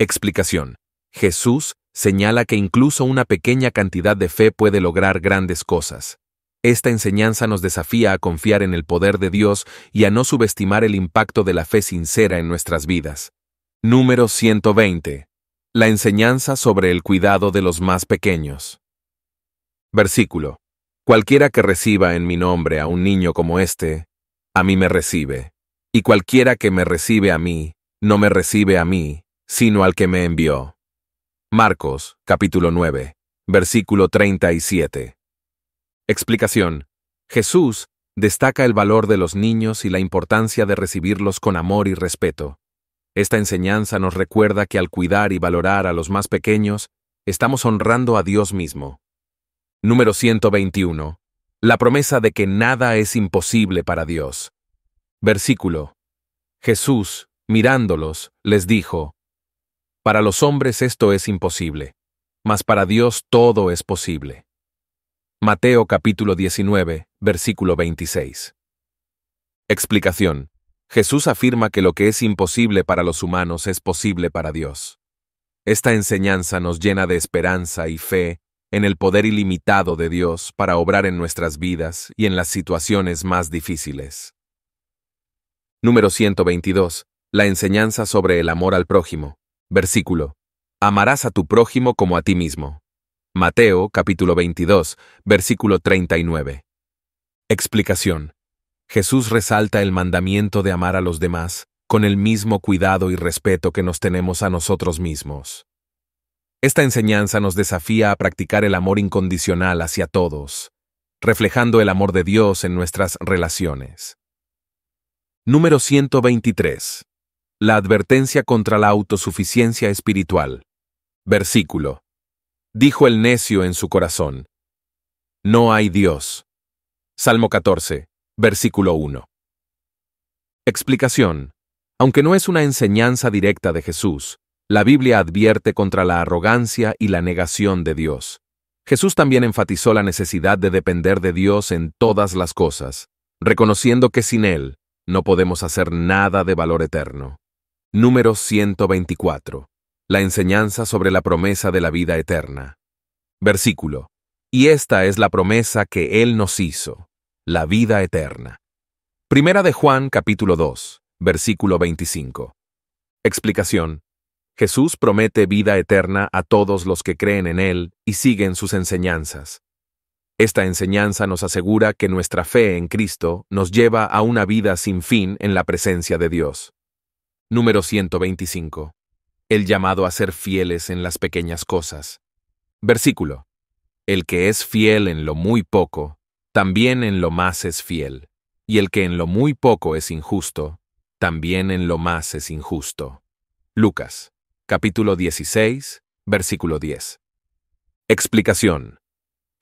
Explicación. Jesús señala que incluso una pequeña cantidad de fe puede lograr grandes cosas. Esta enseñanza nos desafía a confiar en el poder de Dios y a no subestimar el impacto de la fe sincera en nuestras vidas. Número 120. La enseñanza sobre el cuidado de los más pequeños. Versículo. Cualquiera que reciba en mi nombre a un niño como este, a mí me recibe. Y cualquiera que me recibe a mí, no me recibe a mí, sino al que me envió. Marcos, capítulo 9, versículo 37. Explicación. Jesús destaca el valor de los niños y la importancia de recibirlos con amor y respeto. Esta enseñanza nos recuerda que al cuidar y valorar a los más pequeños, estamos honrando a Dios mismo. Número 121. La promesa de que nada es imposible para Dios. Versículo. Jesús, mirándolos, les dijo, Para los hombres esto es imposible, mas para Dios todo es posible. Mateo capítulo 19, versículo 26. Explicación. Jesús afirma que lo que es imposible para los humanos es posible para Dios. Esta enseñanza nos llena de esperanza y fe en el poder ilimitado de Dios para obrar en nuestras vidas y en las situaciones más difíciles. Número 122. La enseñanza sobre el amor al prójimo. Versículo. Amarás a tu prójimo como a ti mismo. Mateo capítulo 22, versículo 39. Explicación. Jesús resalta el mandamiento de amar a los demás con el mismo cuidado y respeto que nos tenemos a nosotros mismos. Esta enseñanza nos desafía a practicar el amor incondicional hacia todos, reflejando el amor de Dios en nuestras relaciones. Número 123. La advertencia contra la autosuficiencia espiritual. Versículo. Dijo el necio en su corazón. No hay Dios. Salmo 14, versículo 1. Explicación. Aunque no es una enseñanza directa de Jesús, la Biblia advierte contra la arrogancia y la negación de Dios. Jesús también enfatizó la necesidad de depender de Dios en todas las cosas, reconociendo que sin Él, no podemos hacer nada de valor eterno. Número 124. La enseñanza sobre la promesa de la vida eterna. Versículo. Y esta es la promesa que Él nos hizo, la vida eterna. Primera de Juan capítulo 2, versículo 25. Explicación. Jesús promete vida eterna a todos los que creen en Él y siguen sus enseñanzas. Esta enseñanza nos asegura que nuestra fe en Cristo nos lleva a una vida sin fin en la presencia de Dios. Número 125. El llamado a ser fieles en las pequeñas cosas. Versículo. El que es fiel en lo muy poco, también en lo más es fiel, y el que en lo muy poco es injusto, también en lo más es injusto. Lucas, capítulo 16, versículo 10. Explicación.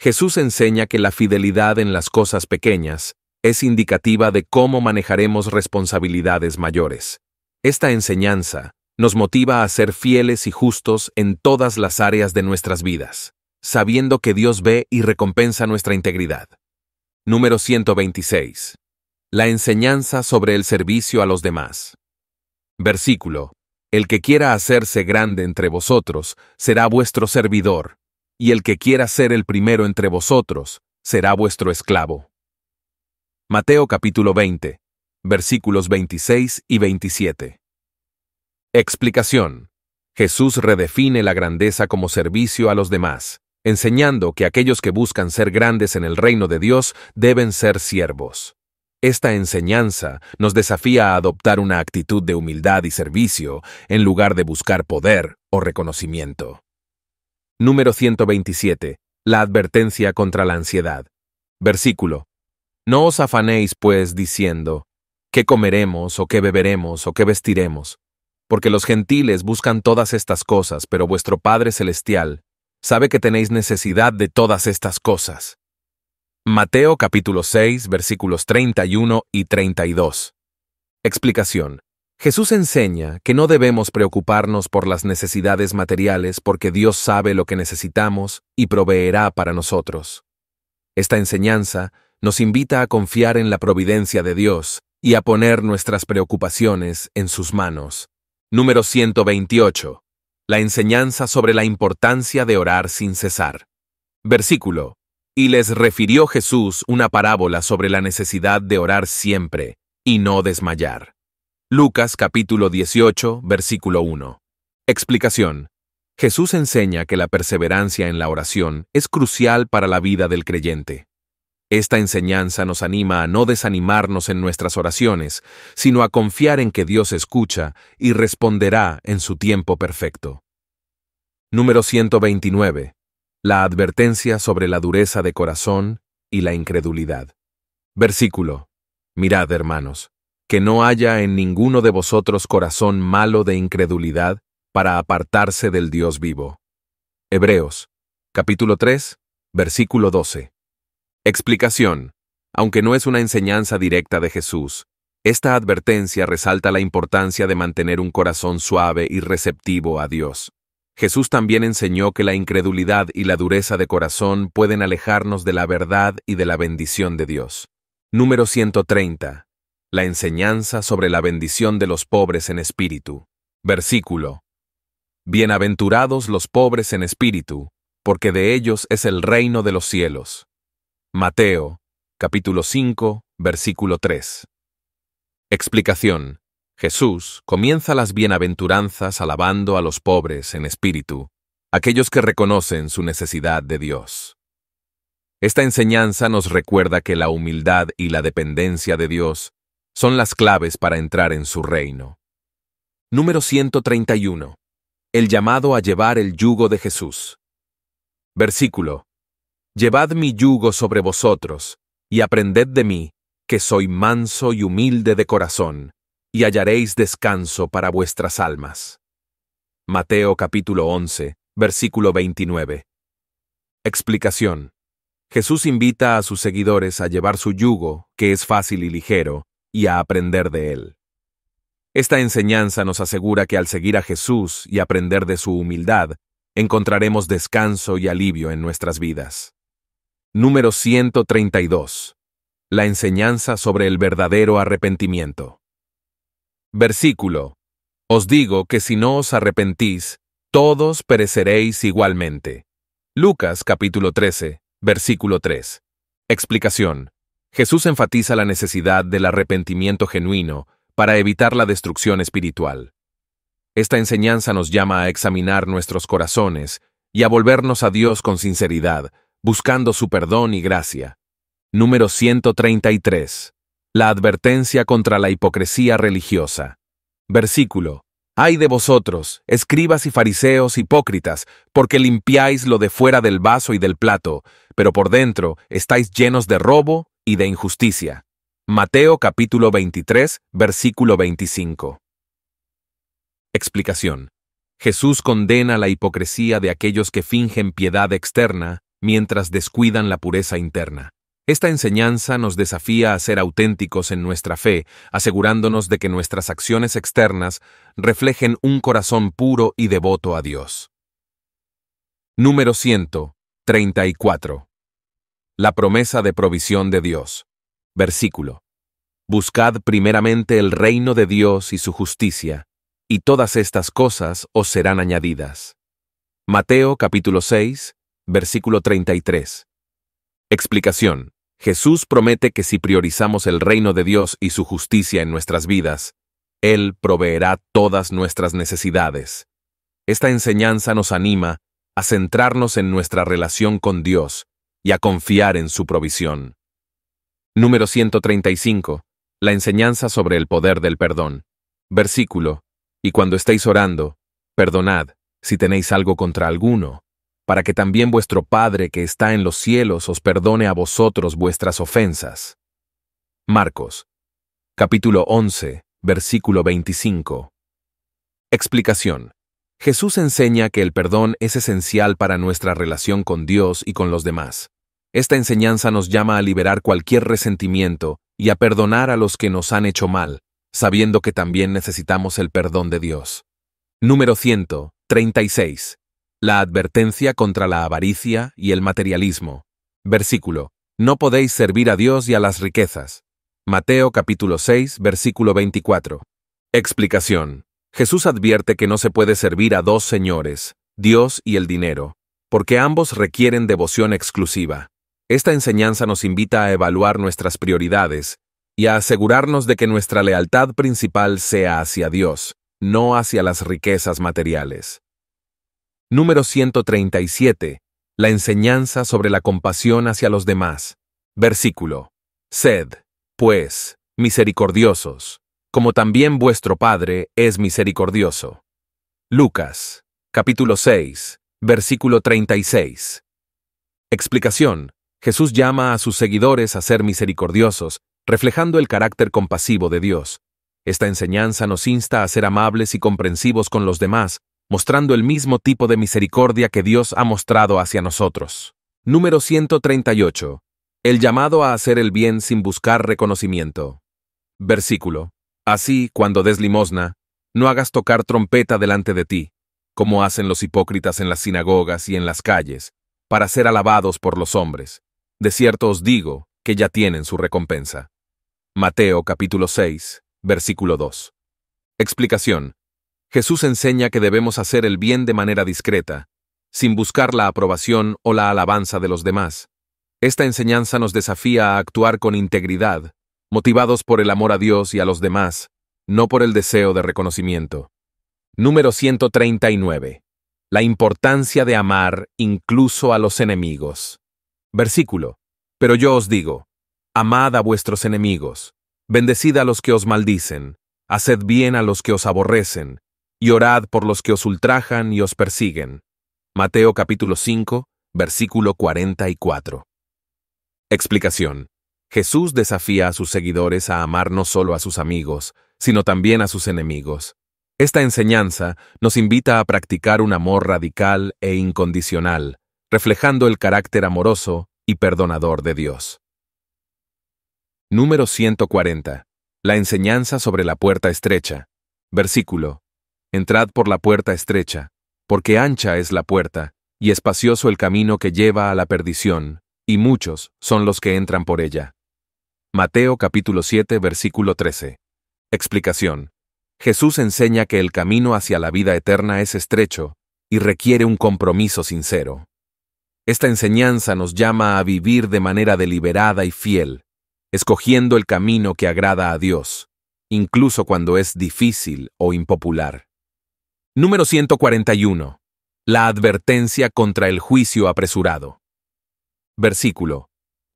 Jesús enseña que la fidelidad en las cosas pequeñas es indicativa de cómo manejaremos responsabilidades mayores. Esta enseñanza nos motiva a ser fieles y justos en todas las áreas de nuestras vidas, sabiendo que Dios ve y recompensa nuestra integridad. Número 126. La enseñanza sobre el servicio a los demás. Versículo. El que quiera hacerse grande entre vosotros será vuestro servidor, y el que quiera ser el primero entre vosotros será vuestro esclavo. Mateo capítulo 20, versículos 26 y 27. Explicación. Jesús redefine la grandeza como servicio a los demás, enseñando que aquellos que buscan ser grandes en el reino de Dios deben ser siervos. Esta enseñanza nos desafía a adoptar una actitud de humildad y servicio en lugar de buscar poder o reconocimiento. Número 127. La advertencia contra la ansiedad. Versículo. No os afanéis, pues, diciendo, ¿qué comeremos o qué beberemos o qué vestiremos? Porque los gentiles buscan todas estas cosas, pero vuestro Padre Celestial sabe que tenéis necesidad de todas estas cosas. Mateo capítulo 6 versículos 31 y 32. Explicación. Jesús enseña que no debemos preocuparnos por las necesidades materiales porque Dios sabe lo que necesitamos y proveerá para nosotros. Esta enseñanza nos invita a confiar en la providencia de Dios y a poner nuestras preocupaciones en sus manos. Número 128. La enseñanza sobre la importancia de orar sin cesar. Versículo. Y les refirió Jesús una parábola sobre la necesidad de orar siempre y no desmayar. Lucas capítulo 18, versículo 1. Explicación. Jesús enseña que la perseverancia en la oración es crucial para la vida del creyente. Esta enseñanza nos anima a no desanimarnos en nuestras oraciones, sino a confiar en que Dios escucha y responderá en su tiempo perfecto. Número 129. La advertencia sobre la dureza de corazón y la incredulidad. Versículo. Mirad, hermanos, que no haya en ninguno de vosotros corazón malo de incredulidad para apartarse del Dios vivo. Hebreos, capítulo 3, versículo 12. Explicación. Aunque no es una enseñanza directa de Jesús, esta advertencia resalta la importancia de mantener un corazón suave y receptivo a Dios. Jesús también enseñó que la incredulidad y la dureza de corazón pueden alejarnos de la verdad y de la bendición de Dios. Número 130 la enseñanza sobre la bendición de los pobres en espíritu. Versículo. Bienaventurados los pobres en espíritu, porque de ellos es el reino de los cielos. Mateo, capítulo 5, versículo 3. Explicación. Jesús comienza las bienaventuranzas alabando a los pobres en espíritu, aquellos que reconocen su necesidad de Dios. Esta enseñanza nos recuerda que la humildad y la dependencia de Dios son las claves para entrar en su reino. Número 131. El llamado a llevar el yugo de Jesús. Versículo. Llevad mi yugo sobre vosotros, y aprended de mí, que soy manso y humilde de corazón, y hallaréis descanso para vuestras almas. Mateo capítulo 11, versículo 29. Explicación. Jesús invita a sus seguidores a llevar su yugo, que es fácil y ligero, y a aprender de Él. Esta enseñanza nos asegura que al seguir a Jesús y aprender de su humildad, encontraremos descanso y alivio en nuestras vidas. Número 132. La enseñanza sobre el verdadero arrepentimiento. Versículo. Os digo que si no os arrepentís, todos pereceréis igualmente. Lucas capítulo 13, versículo 3. Explicación. Jesús enfatiza la necesidad del arrepentimiento genuino para evitar la destrucción espiritual. Esta enseñanza nos llama a examinar nuestros corazones y a volvernos a Dios con sinceridad, buscando su perdón y gracia. Número 133. La advertencia contra la hipocresía religiosa. Versículo. Ay de vosotros, escribas y fariseos hipócritas, porque limpiáis lo de fuera del vaso y del plato, pero por dentro estáis llenos de robo y de injusticia. Mateo capítulo 23, versículo 25. Explicación. Jesús condena la hipocresía de aquellos que fingen piedad externa mientras descuidan la pureza interna. Esta enseñanza nos desafía a ser auténticos en nuestra fe, asegurándonos de que nuestras acciones externas reflejen un corazón puro y devoto a Dios. Número 134. La promesa de provisión de Dios. Versículo. Buscad primeramente el reino de Dios y su justicia, y todas estas cosas os serán añadidas. Mateo capítulo 6, versículo 33. Explicación. Jesús promete que si priorizamos el reino de Dios y su justicia en nuestras vidas, Él proveerá todas nuestras necesidades. Esta enseñanza nos anima a centrarnos en nuestra relación con Dios y a confiar en su provisión. Número 135. La enseñanza sobre el poder del perdón. Versículo. Y cuando estéis orando, perdonad, si tenéis algo contra alguno, para que también vuestro Padre que está en los cielos os perdone a vosotros vuestras ofensas. Marcos. Capítulo 11, versículo 25. Explicación. Jesús enseña que el perdón es esencial para nuestra relación con Dios y con los demás. Esta enseñanza nos llama a liberar cualquier resentimiento y a perdonar a los que nos han hecho mal, sabiendo que también necesitamos el perdón de Dios. Número 136. La advertencia contra la avaricia y el materialismo. Versículo. No podéis servir a Dios y a las riquezas. Mateo capítulo 6, versículo 24. Explicación. Jesús advierte que no se puede servir a dos señores, Dios y el dinero, porque ambos requieren devoción exclusiva. Esta enseñanza nos invita a evaluar nuestras prioridades y a asegurarnos de que nuestra lealtad principal sea hacia Dios, no hacia las riquezas materiales. Número 137. La enseñanza sobre la compasión hacia los demás. Versículo. Sed, pues, misericordiosos, como también vuestro Padre es misericordioso. Lucas, capítulo 6, versículo 36. Explicación. Jesús llama a sus seguidores a ser misericordiosos, reflejando el carácter compasivo de Dios. Esta enseñanza nos insta a ser amables y comprensivos con los demás, mostrando el mismo tipo de misericordia que Dios ha mostrado hacia nosotros. Número 138. El llamado a hacer el bien sin buscar reconocimiento. Versículo. Así, cuando des limosna, no hagas tocar trompeta delante de ti, como hacen los hipócritas en las sinagogas y en las calles, para ser alabados por los hombres. De cierto os digo que ya tienen su recompensa. Mateo capítulo 6, versículo 2. Explicación. Jesús enseña que debemos hacer el bien de manera discreta, sin buscar la aprobación o la alabanza de los demás. Esta enseñanza nos desafía a actuar con integridad, motivados por el amor a Dios y a los demás, no por el deseo de reconocimiento. Número 139. La importancia de amar incluso a los enemigos. Versículo. Pero yo os digo, amad a vuestros enemigos, bendecid a los que os maldicen, haced bien a los que os aborrecen, y orad por los que os ultrajan y os persiguen. Mateo capítulo 5, versículo 44. Explicación. Jesús desafía a sus seguidores a amar no solo a sus amigos, sino también a sus enemigos. Esta enseñanza nos invita a practicar un amor radical e incondicional, reflejando el carácter amoroso y perdonador de Dios. Número 140. La enseñanza sobre la puerta estrecha. Versículo. Entrad por la puerta estrecha, porque ancha es la puerta, y espacioso el camino que lleva a la perdición, y muchos son los que entran por ella. Mateo capítulo 7 versículo 13. Explicación. Jesús enseña que el camino hacia la vida eterna es estrecho y requiere un compromiso sincero. Esta enseñanza nos llama a vivir de manera deliberada y fiel, escogiendo el camino que agrada a Dios, incluso cuando es difícil o impopular. Número 141. La advertencia contra el juicio apresurado. Versículo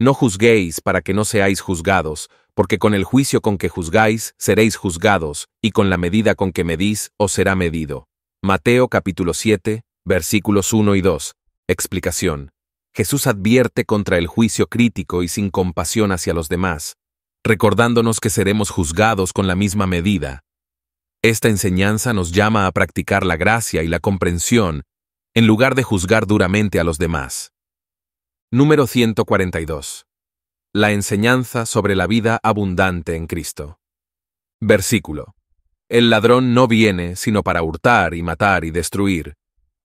no juzguéis para que no seáis juzgados, porque con el juicio con que juzgáis seréis juzgados, y con la medida con que medís os será medido. Mateo capítulo 7, versículos 1 y 2. Explicación. Jesús advierte contra el juicio crítico y sin compasión hacia los demás, recordándonos que seremos juzgados con la misma medida. Esta enseñanza nos llama a practicar la gracia y la comprensión, en lugar de juzgar duramente a los demás. Número 142. La enseñanza sobre la vida abundante en Cristo. Versículo. El ladrón no viene sino para hurtar y matar y destruir.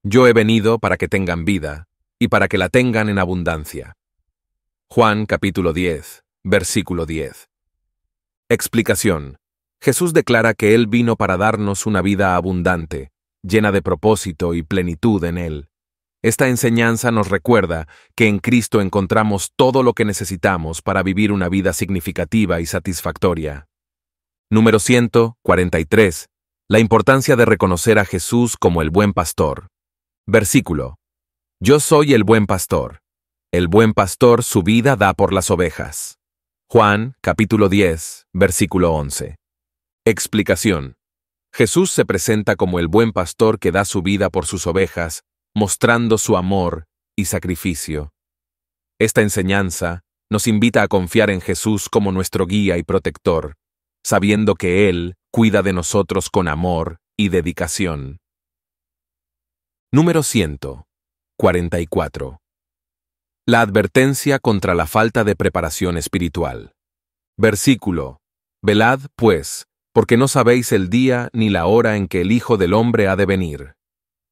Yo he venido para que tengan vida, y para que la tengan en abundancia. Juan capítulo 10, versículo 10. Explicación. Jesús declara que Él vino para darnos una vida abundante, llena de propósito y plenitud en Él. Esta enseñanza nos recuerda que en Cristo encontramos todo lo que necesitamos para vivir una vida significativa y satisfactoria. Número 143. La importancia de reconocer a Jesús como el buen pastor. Versículo. Yo soy el buen pastor. El buen pastor su vida da por las ovejas. Juan capítulo 10, versículo 11. Explicación. Jesús se presenta como el buen pastor que da su vida por sus ovejas mostrando su amor y sacrificio. Esta enseñanza nos invita a confiar en Jesús como nuestro guía y protector, sabiendo que Él cuida de nosotros con amor y dedicación. Número 144. La advertencia contra la falta de preparación espiritual. Versículo. Velad, pues, porque no sabéis el día ni la hora en que el Hijo del Hombre ha de venir.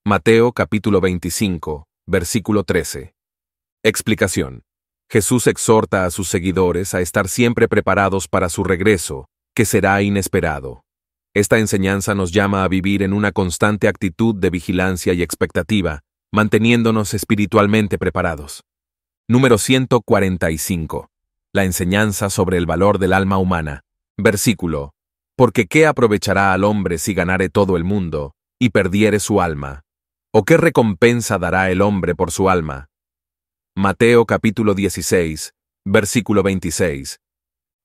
Mateo capítulo 25, versículo 13. Explicación. Jesús exhorta a sus seguidores a estar siempre preparados para su regreso, que será inesperado. Esta enseñanza nos llama a vivir en una constante actitud de vigilancia y expectativa, manteniéndonos espiritualmente preparados. Número 145. La enseñanza sobre el valor del alma humana. Versículo. Porque qué aprovechará al hombre si ganare todo el mundo, y perdiere su alma. ¿O qué recompensa dará el hombre por su alma? Mateo capítulo 16, versículo 26.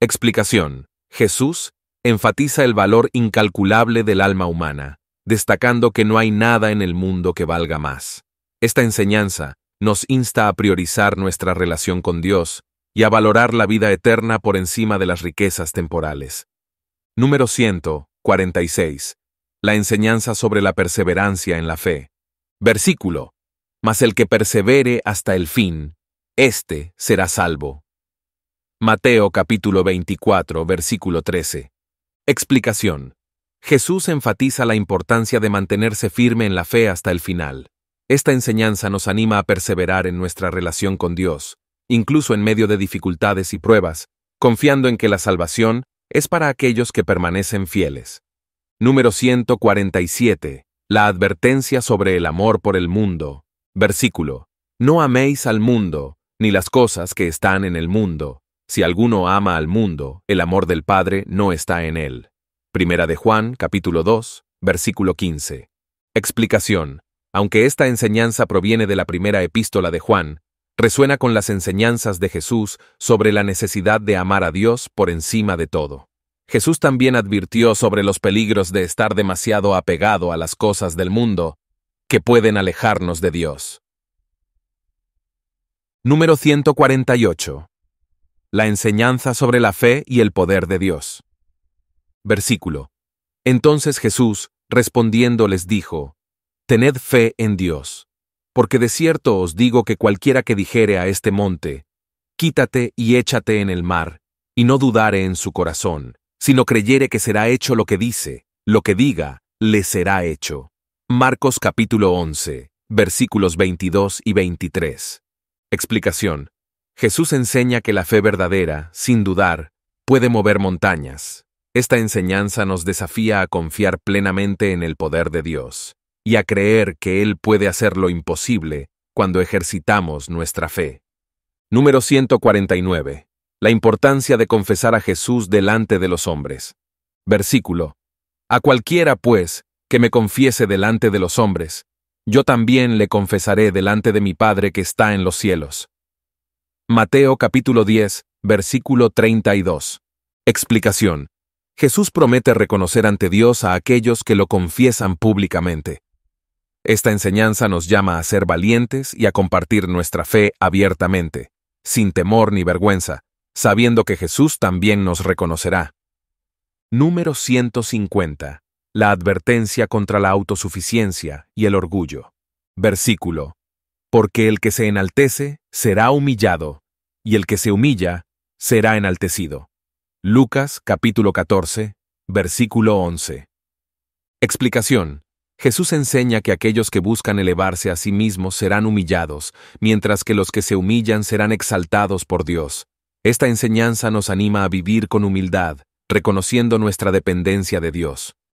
Explicación. Jesús enfatiza el valor incalculable del alma humana, destacando que no hay nada en el mundo que valga más. Esta enseñanza nos insta a priorizar nuestra relación con Dios y a valorar la vida eterna por encima de las riquezas temporales. Número 146. La enseñanza sobre la perseverancia en la fe. Versículo. Mas el que persevere hasta el fin, éste será salvo. Mateo capítulo 24, versículo 13. Explicación. Jesús enfatiza la importancia de mantenerse firme en la fe hasta el final. Esta enseñanza nos anima a perseverar en nuestra relación con Dios, incluso en medio de dificultades y pruebas, confiando en que la salvación es para aquellos que permanecen fieles. Número 147. La advertencia sobre el amor por el mundo. Versículo. No améis al mundo, ni las cosas que están en el mundo. Si alguno ama al mundo, el amor del Padre no está en él. Primera de Juan, capítulo 2, versículo 15. Explicación. Aunque esta enseñanza proviene de la primera epístola de Juan, resuena con las enseñanzas de Jesús sobre la necesidad de amar a Dios por encima de todo. Jesús también advirtió sobre los peligros de estar demasiado apegado a las cosas del mundo, que pueden alejarnos de Dios. Número 148. La enseñanza sobre la fe y el poder de Dios. Versículo. Entonces Jesús, respondiendo, les dijo, Tened fe en Dios, porque de cierto os digo que cualquiera que dijere a este monte, Quítate y échate en el mar, y no dudare en su corazón, si no creyere que será hecho lo que dice, lo que diga, le será hecho. Marcos capítulo 11, versículos 22 y 23. Explicación. Jesús enseña que la fe verdadera, sin dudar, puede mover montañas. Esta enseñanza nos desafía a confiar plenamente en el poder de Dios y a creer que Él puede hacer lo imposible cuando ejercitamos nuestra fe. Número 149 la importancia de confesar a Jesús delante de los hombres. Versículo. A cualquiera, pues, que me confiese delante de los hombres, yo también le confesaré delante de mi Padre que está en los cielos. Mateo capítulo 10, versículo 32. Explicación. Jesús promete reconocer ante Dios a aquellos que lo confiesan públicamente. Esta enseñanza nos llama a ser valientes y a compartir nuestra fe abiertamente, sin temor ni vergüenza, sabiendo que Jesús también nos reconocerá. Número 150. La advertencia contra la autosuficiencia y el orgullo. Versículo. Porque el que se enaltece será humillado, y el que se humilla será enaltecido. Lucas capítulo 14, versículo 11. Explicación. Jesús enseña que aquellos que buscan elevarse a sí mismos serán humillados, mientras que los que se humillan serán exaltados por Dios. Esta enseñanza nos anima a vivir con humildad, reconociendo nuestra dependencia de Dios.